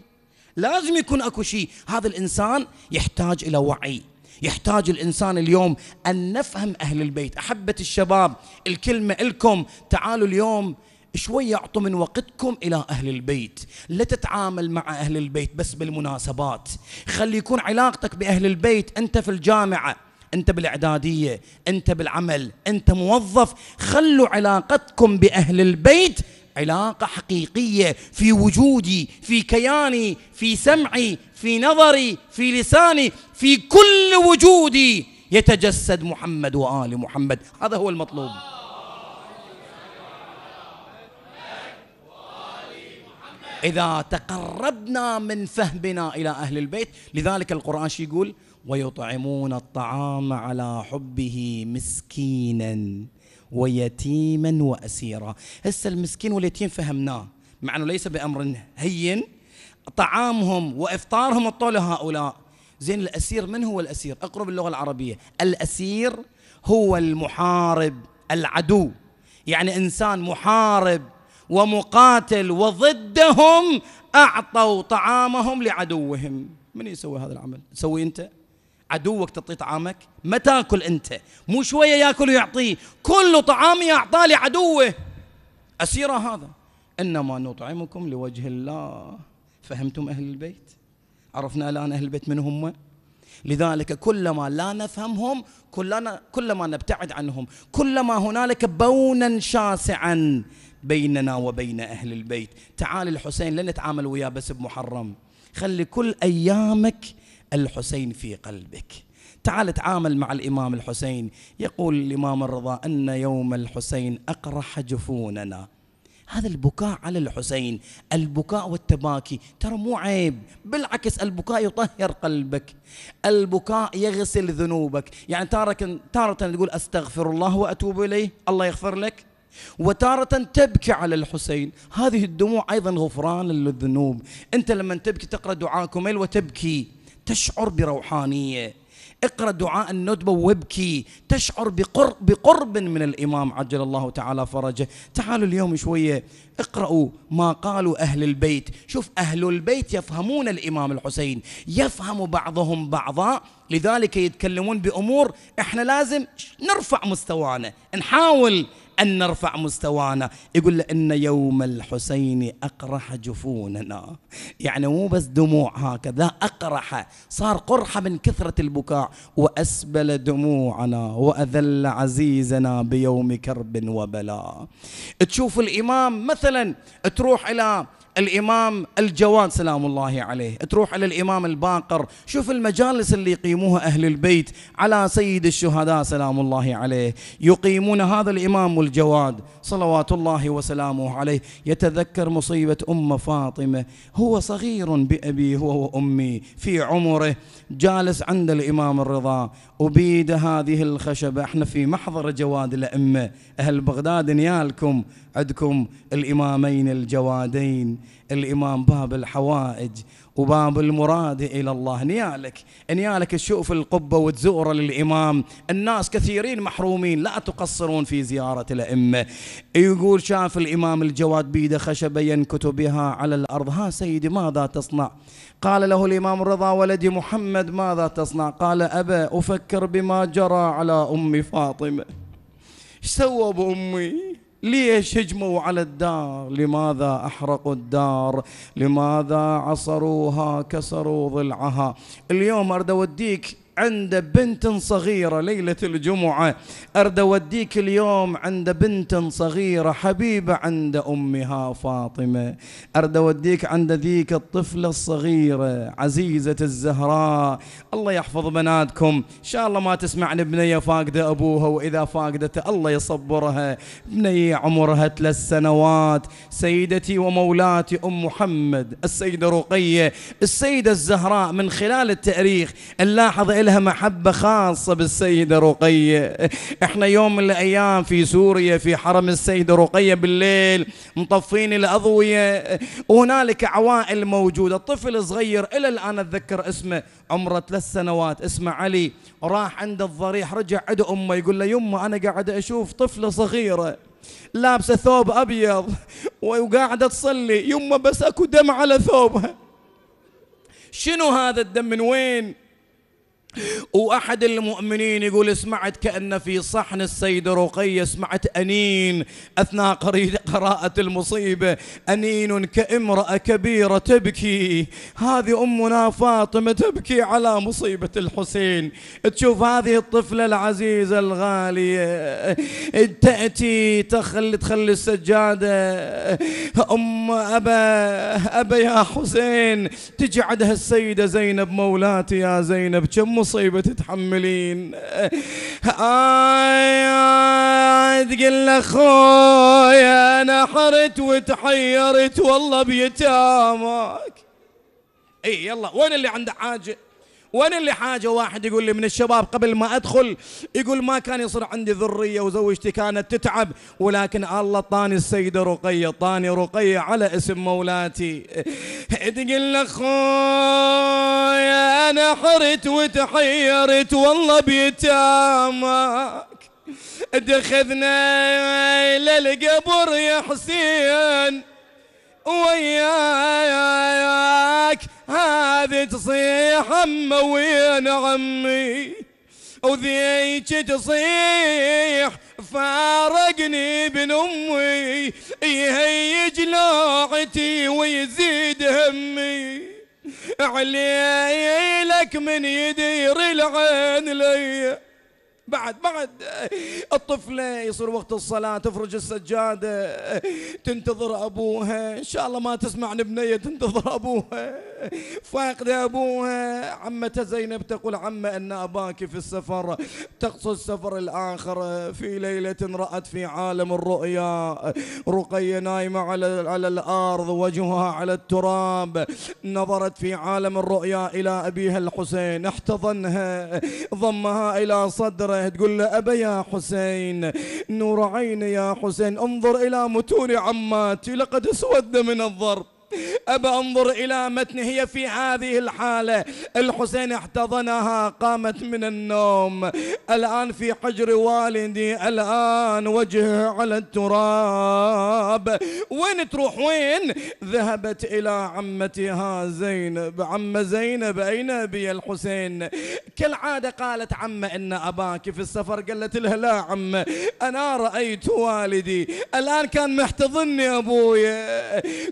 Speaker 1: لازم يكون أكو شيء هذا الإنسان يحتاج إلى وعي يحتاج الإنسان اليوم أن نفهم أهل البيت أحبة الشباب الكلمة لكم تعالوا اليوم شوية اعطوا من وقتكم إلى أهل البيت لا تتعامل مع أهل البيت بس بالمناسبات خلي يكون علاقتك بأهل البيت أنت في الجامعة أنت بالإعدادية أنت بالعمل أنت موظف خلوا علاقتكم بأهل البيت علاقة حقيقية في وجودي في كياني في سمعي في نظري في لساني في كل وجودي يتجسد محمد وآل محمد هذا هو المطلوب إذا تقربنا من فهمنا إلى أهل البيت لذلك القرآن شي يقول ويطعمون الطعام على حبه مسكينا ويتيما وأسيرا هسه المسكين واليتيم فهمناه مع أنه ليس بأمر هين طعامهم وإفطارهم الطول هؤلاء زين الأسير من هو الأسير أقرب اللغة العربية الأسير هو المحارب العدو يعني إنسان محارب ومقاتل وضدهم أعطوا طعامهم لعدوهم من يسوي هذا العمل تسوي أنت عدوك تعطيه طعامك ما تاكل أنت مو شوية يأكل ويعطيه كل طعامي أعطاه لعدوه أسيرة هذا إنما نطعمكم لوجه الله فهمتم أهل البيت عرفنا الآن أهل البيت من هم لذلك كلما لا نفهمهم كلنا كلما نبتعد عنهم كلما هنالك بونا شاسعا بيننا وبين أهل البيت تعال الحسين لا نتعامل وياه بس بمحرم خلي كل أيامك الحسين في قلبك تعال تعامل مع الإمام الحسين يقول الإمام الرضا أن يوم الحسين أقرح جفوننا هذا البكاء على الحسين البكاء والتباكي ترى مو عيب بالعكس البكاء يطهر قلبك البكاء يغسل ذنوبك يعني تارة تارة تقول استغفر الله واتوب اليه الله يغفر لك وتارة تبكي على الحسين هذه الدموع أيضا غفران للذنوب أنت لما تبكي تقرأ دعاء كميل وتبكي تشعر بروحانية اقرأ دعاء الندبة وابكي تشعر بقرب, بقرب من الإمام عجل الله تعالى فرجه تعالوا اليوم شوية اقرأوا ما قالوا أهل البيت شوف أهل البيت يفهمون الإمام الحسين يفهم بعضهم بعضا لذلك يتكلمون بأمور إحنا لازم نرفع مستوانا نحاول أن نرفع مستوانا يقول إن يوم الحسين أقرح جفوننا يعني مو بس دموع هكذا أقرح صار قرحة من كثرة البكاء وأسبل دموعنا وأذل عزيزنا بيوم كرب وبلاء تشوف الإمام مثلا تروح إلى الإمام الجواد سلام الله عليه تروح على الإمام الباقر شوف المجالس اللي يقيموها أهل البيت على سيد الشهداء سلام الله عليه يقيمون هذا الإمام الجواد صلوات الله وسلامه عليه يتذكر مصيبة أم فاطمة هو صغير بأبيه هو وامي في عمره جالس عند الإمام الرضا وبيد هذه الخشبة احنا في محضر جواد الأئمة أهل بغداد نيالكم عندكم الإمامين الجوادين الإمام باب الحوائج وباب المراد إلى الله نيالك نيالك تشوف القبة وتزور للإمام الناس كثيرين محرومين لا تقصرون في زيارة الأئمة يقول شاف الإمام الجواد بيده خشبة ينكت بها على الأرض ها سيدي ماذا تصنع قال له الإمام الرضا ولدي محمد ماذا تصنع قال أبا أفكر بما جرى على أمي فاطمة ايش سوى بأمي ليش هجموا على الدار لماذا أحرقوا الدار لماذا عصروها كسروا ضلعها اليوم أرد أوديك عنده بنت صغيرة ليلة الجمعة أرد أوديك اليوم عنده بنت صغيرة حبيبة عند أمها فاطمة أرد أوديك عند ذيك الطفلة الصغيرة عزيزة الزهراء الله يحفظ بناتكم إن شاء الله ما تسمعني بنية فاقدة أبوها وإذا فاقدته الله يصبرها بنية عمرها ثلاث سنوات سيدتي ومولاتي أم محمد السيدة رقية السيدة الزهراء من خلال التاريخ نلاحظ إلها محبة خاصة بالسيدة رقية إحنا يوم من الأيام في سوريا في حرم السيدة رقية بالليل مطفين الأضوية وهنالك عوائل موجودة طفل صغير إلى الآن أتذكر اسمه عمره ثلاث سنوات اسمه علي راح عند الضريح رجع عند أمه يقول له يمه أنا قاعد أشوف طفلة صغيرة لابسة ثوب أبيض وقاعدة تصلي يمه بس أكو دم على ثوبها شنو هذا الدم من وين واحد المؤمنين يقول سمعت كأن في صحن السيدة رقية سمعت أنين أثناء قراءة المصيبة أنين كامرأة كبيرة تبكي هذه أمنا فاطمة تبكي على مصيبة الحسين تشوف هذه الطفلة العزيزة الغالية تأتي تخلي تخلي السجادة أم أبا أبا يا حسين تجعدها السيدة زينب مولاتي يا زينب كم المصيبة تتحملين آي آه، تقل له أنا حرت وتحيرت والله بيتامك اي يلا وين اللي عنده حاجة وين اللي حاجه واحد يقول لي من الشباب قبل ما ادخل يقول ما كان يصير عندي ذريه وزوجتي كانت تتعب ولكن الله طاني السيده رقيه طاني رقيه على اسم مولاتي تقول لك خويا انا حرت وتحيرت والله بيتامك دخذنا للقبر يا حسين وياك هذه تصيح أم وين عمي ذيك تصيح فارقني بن أمي يهيج لوعتي ويزيد همي علي لك من يدير العين لي بعد بعد الطفلة يصير وقت الصلاة تفرج السجادة تنتظر أبوها إن شاء الله ما تسمع لبنية تنتظر أبوها فاقد أبوها عمة زينب تقول عمة أن أباك في السفر تقصد السفر الآخر في ليلة رأت في عالم الرؤيا رقية نايمة على على الأرض وجهها على التراب نظرت في عالم الرؤيا إلى أبيها الحسين احتضنها ضمها إلى صدره تقول له أبا يا حسين نور عيني يا حسين انظر إلى متون عماتي لقد اسود من الضرب أبا أنظر إلى متن هي في هذه الحالة الحسين احتضنها قامت من النوم الآن في حجر والدي الآن وجهه على التراب وين تروح وين ذهبت إلى عمتها زينب عم زينب أين أبي الحسين كالعادة قالت عم إن أباك في السفر قالت لها لا عم أنا رأيت والدي الآن كان محتضني أبوي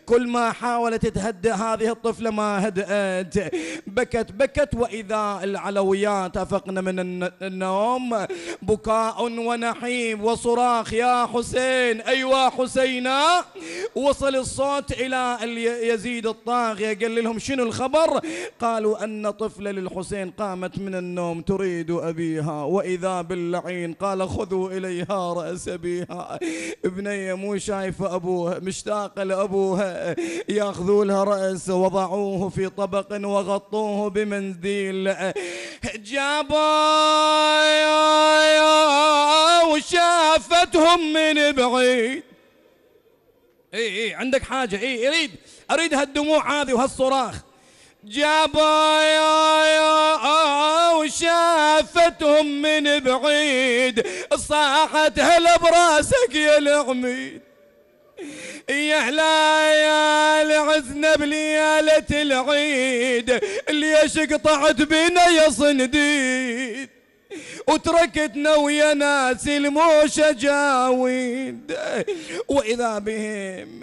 Speaker 1: كل ما حا حاولت تهدئ هذه الطفلة ما هدأت بكت بكت وإذا العلويات أفقن من النوم بكاء ونحيب وصراخ يا حسين أيوا حسينا وصل الصوت إلى يزيد الطاغية قال لهم شنو الخبر قالوا أن طفلة للحسين قامت من النوم تريد أبيها وإذا باللعين قال خذوا إليها رأس أبيها ابنية مو شايفة أبوها مشتاقة لأبوها يا ياخذوا لها رأس وضعوه في طبق وغطوه بمنديل جابوا وشافتهم من بعيد اي اي عندك حاجة اي اريد اريد هالدموع هذه وهالصراخ جابوا وشافتهم من بعيد صاحت هلا براسك يا العميد يا هلا يا لعزنا بليالة العيد ليش قطعت بنا يا صنديد وتركتنا ويا ناس الموش جاويد وإذا بهم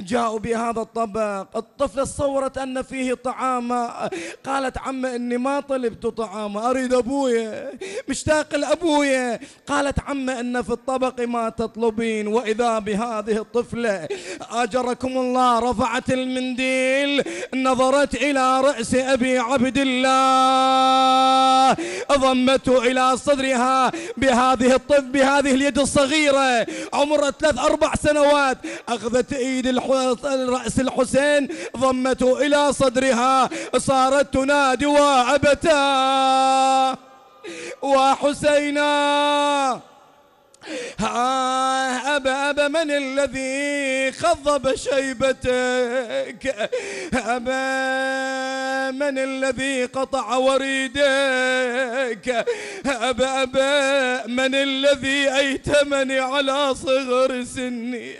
Speaker 1: جاءوا بهذا الطبق الطفلة تصورت أن فيه طعام قالت عم إني ما طلبت طعام أريد أبويا مشتاق لأبويا قالت عم إن في الطبق ما تطلبين وإذا بهذه الطفلة آجركم الله رفعت المنديل نظرت إلى رأس أبي عبد الله ضمته إلى صدرها بهذه الطف بهذه اليد الصغيرة عمرها ثلاث أربع سنوات أخذت إيد رأس الحسين ضمته إلى صدرها صارت تنادي وعبتا وحسينا آه أبا أبا من الذي خضب شيبتك أبا من الذي قطع وريدك أبا أبا من الذي أيتمني على صغر سني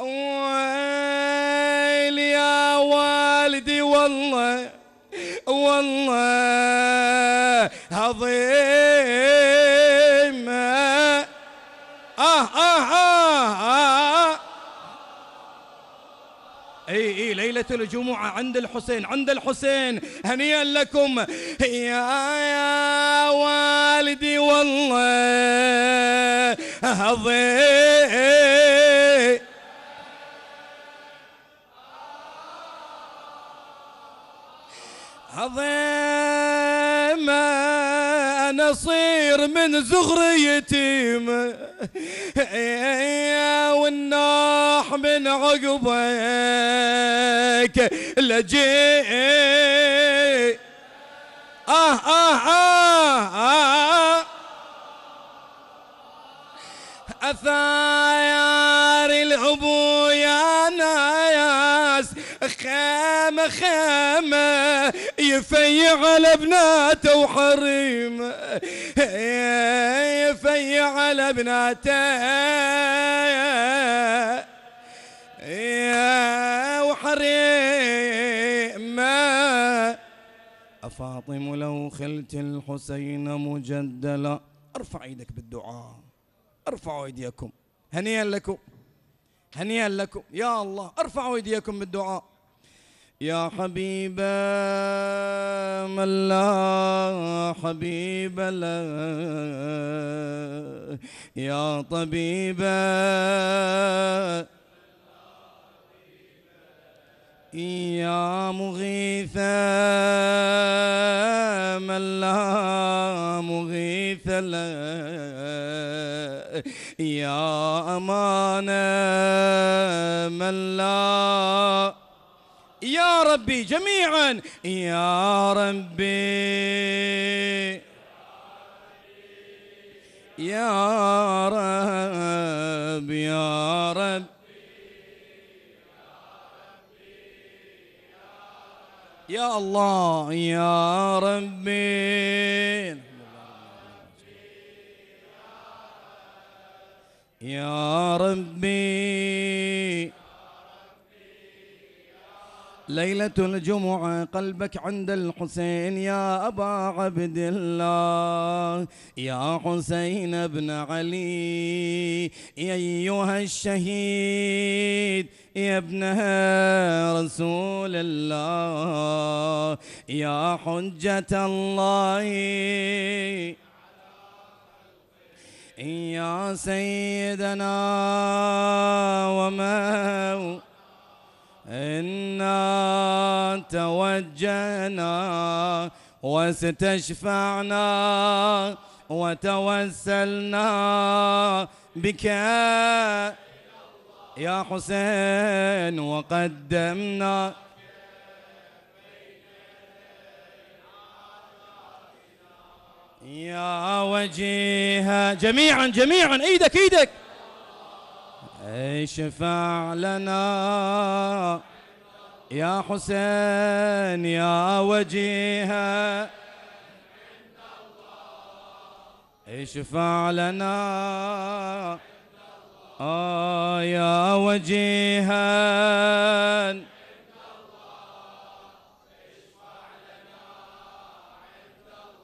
Speaker 1: ويلي يا والدي والله والله عظيم آه،, آه آه آه, آه, اي اي ليله الجمعه عند الحسين عند الحسين هنيئا لكم يا يا والدي والله هضي هضي ما انا صير من زغريتي والناح من عقبك لجئ آه, آه آه آه, آه. أثار العبو يا ناي خامة خامة يفيع على بناته وحريمه يفيع على بناته يا وحريمه أفاطم لو خلت الحسين مجدلا ارفع ايدك بالدعاء ارفعوا ايديكم هنيئا لكم هنيئا لكم يا الله ارفعوا ايديكم بالدعاء يا حبيب من لا حبيب له يا طبيب يا مغيث من لا مغيث له يا أمان من لا يا ربي جميعا يا ربي يا رب يا رب يا الله يا ربي يا ربي ليلة الجمعة قلبك عند الحسين يا أبا عبد الله يا حسين ابن علي يا أيها الشهيد يا ابن رسول الله يا حجة الله يا سيدنا ومولانا إنا توجهنا واستشفعنا وتوسلنا بك يا حسين وقدمنا يا وجيها جميعا جميعا ايدك ايدك اشفع لنا يا حسين يا وجيها اشفع لنا آه يا وجيها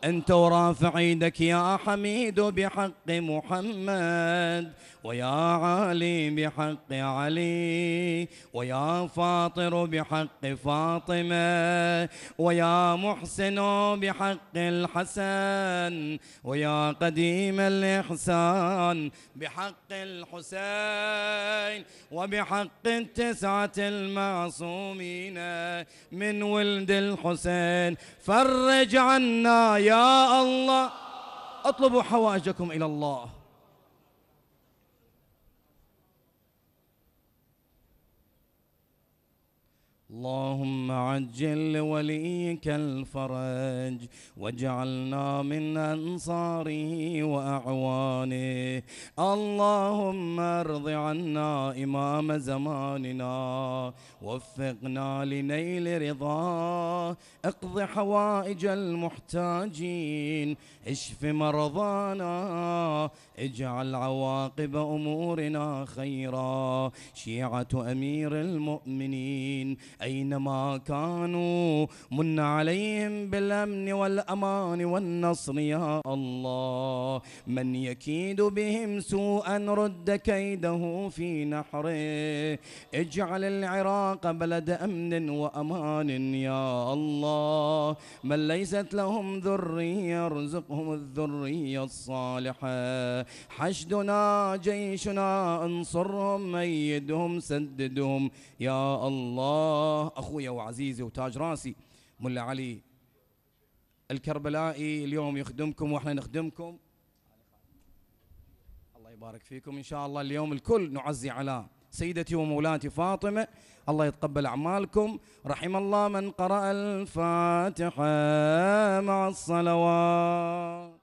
Speaker 1: أنت ورافع يدك يا حميد بحق محمد ويا علي بحق علي ويا فاطر بحق فاطمة ويا محسن بحق الحسن ويا قديم الإحسان بحق الحسين وبحق التسعة المعصومين من ولد الحسين فرج عنا يا يا الله اطلبوا حوائجكم إلى الله اللهم عجل لوليك الفرج واجعلنا من أنصاره وأعوانه اللهم ارض عنا إمام زماننا وفقنا لنيل رضاه اقض حوائج المحتاجين اشف مرضانا اجعل عواقب أمورنا خيرا شيعة أمير المؤمنين أينما كانوا من عليهم بالأمن والأمان والنصر يا الله من يكيد بهم سوءا رد كيده في نحره اجعل العراق بلد أمن وأمان يا الله من ليست لهم ذرية ارزقهم الذرية الصالحة حشدنا جيشنا انصرهم أيدهم سددهم يا الله الله أخويا وعزيزي وتاج راسي ملا علي الكربلائي اليوم يخدمكم وإحنا نخدمكم الله يبارك فيكم إن شاء الله اليوم الكل نعزي على سيدتي ومولاتي فاطمة الله يتقبل أعمالكم رحم الله من قرأ الفاتحة مع الصلوات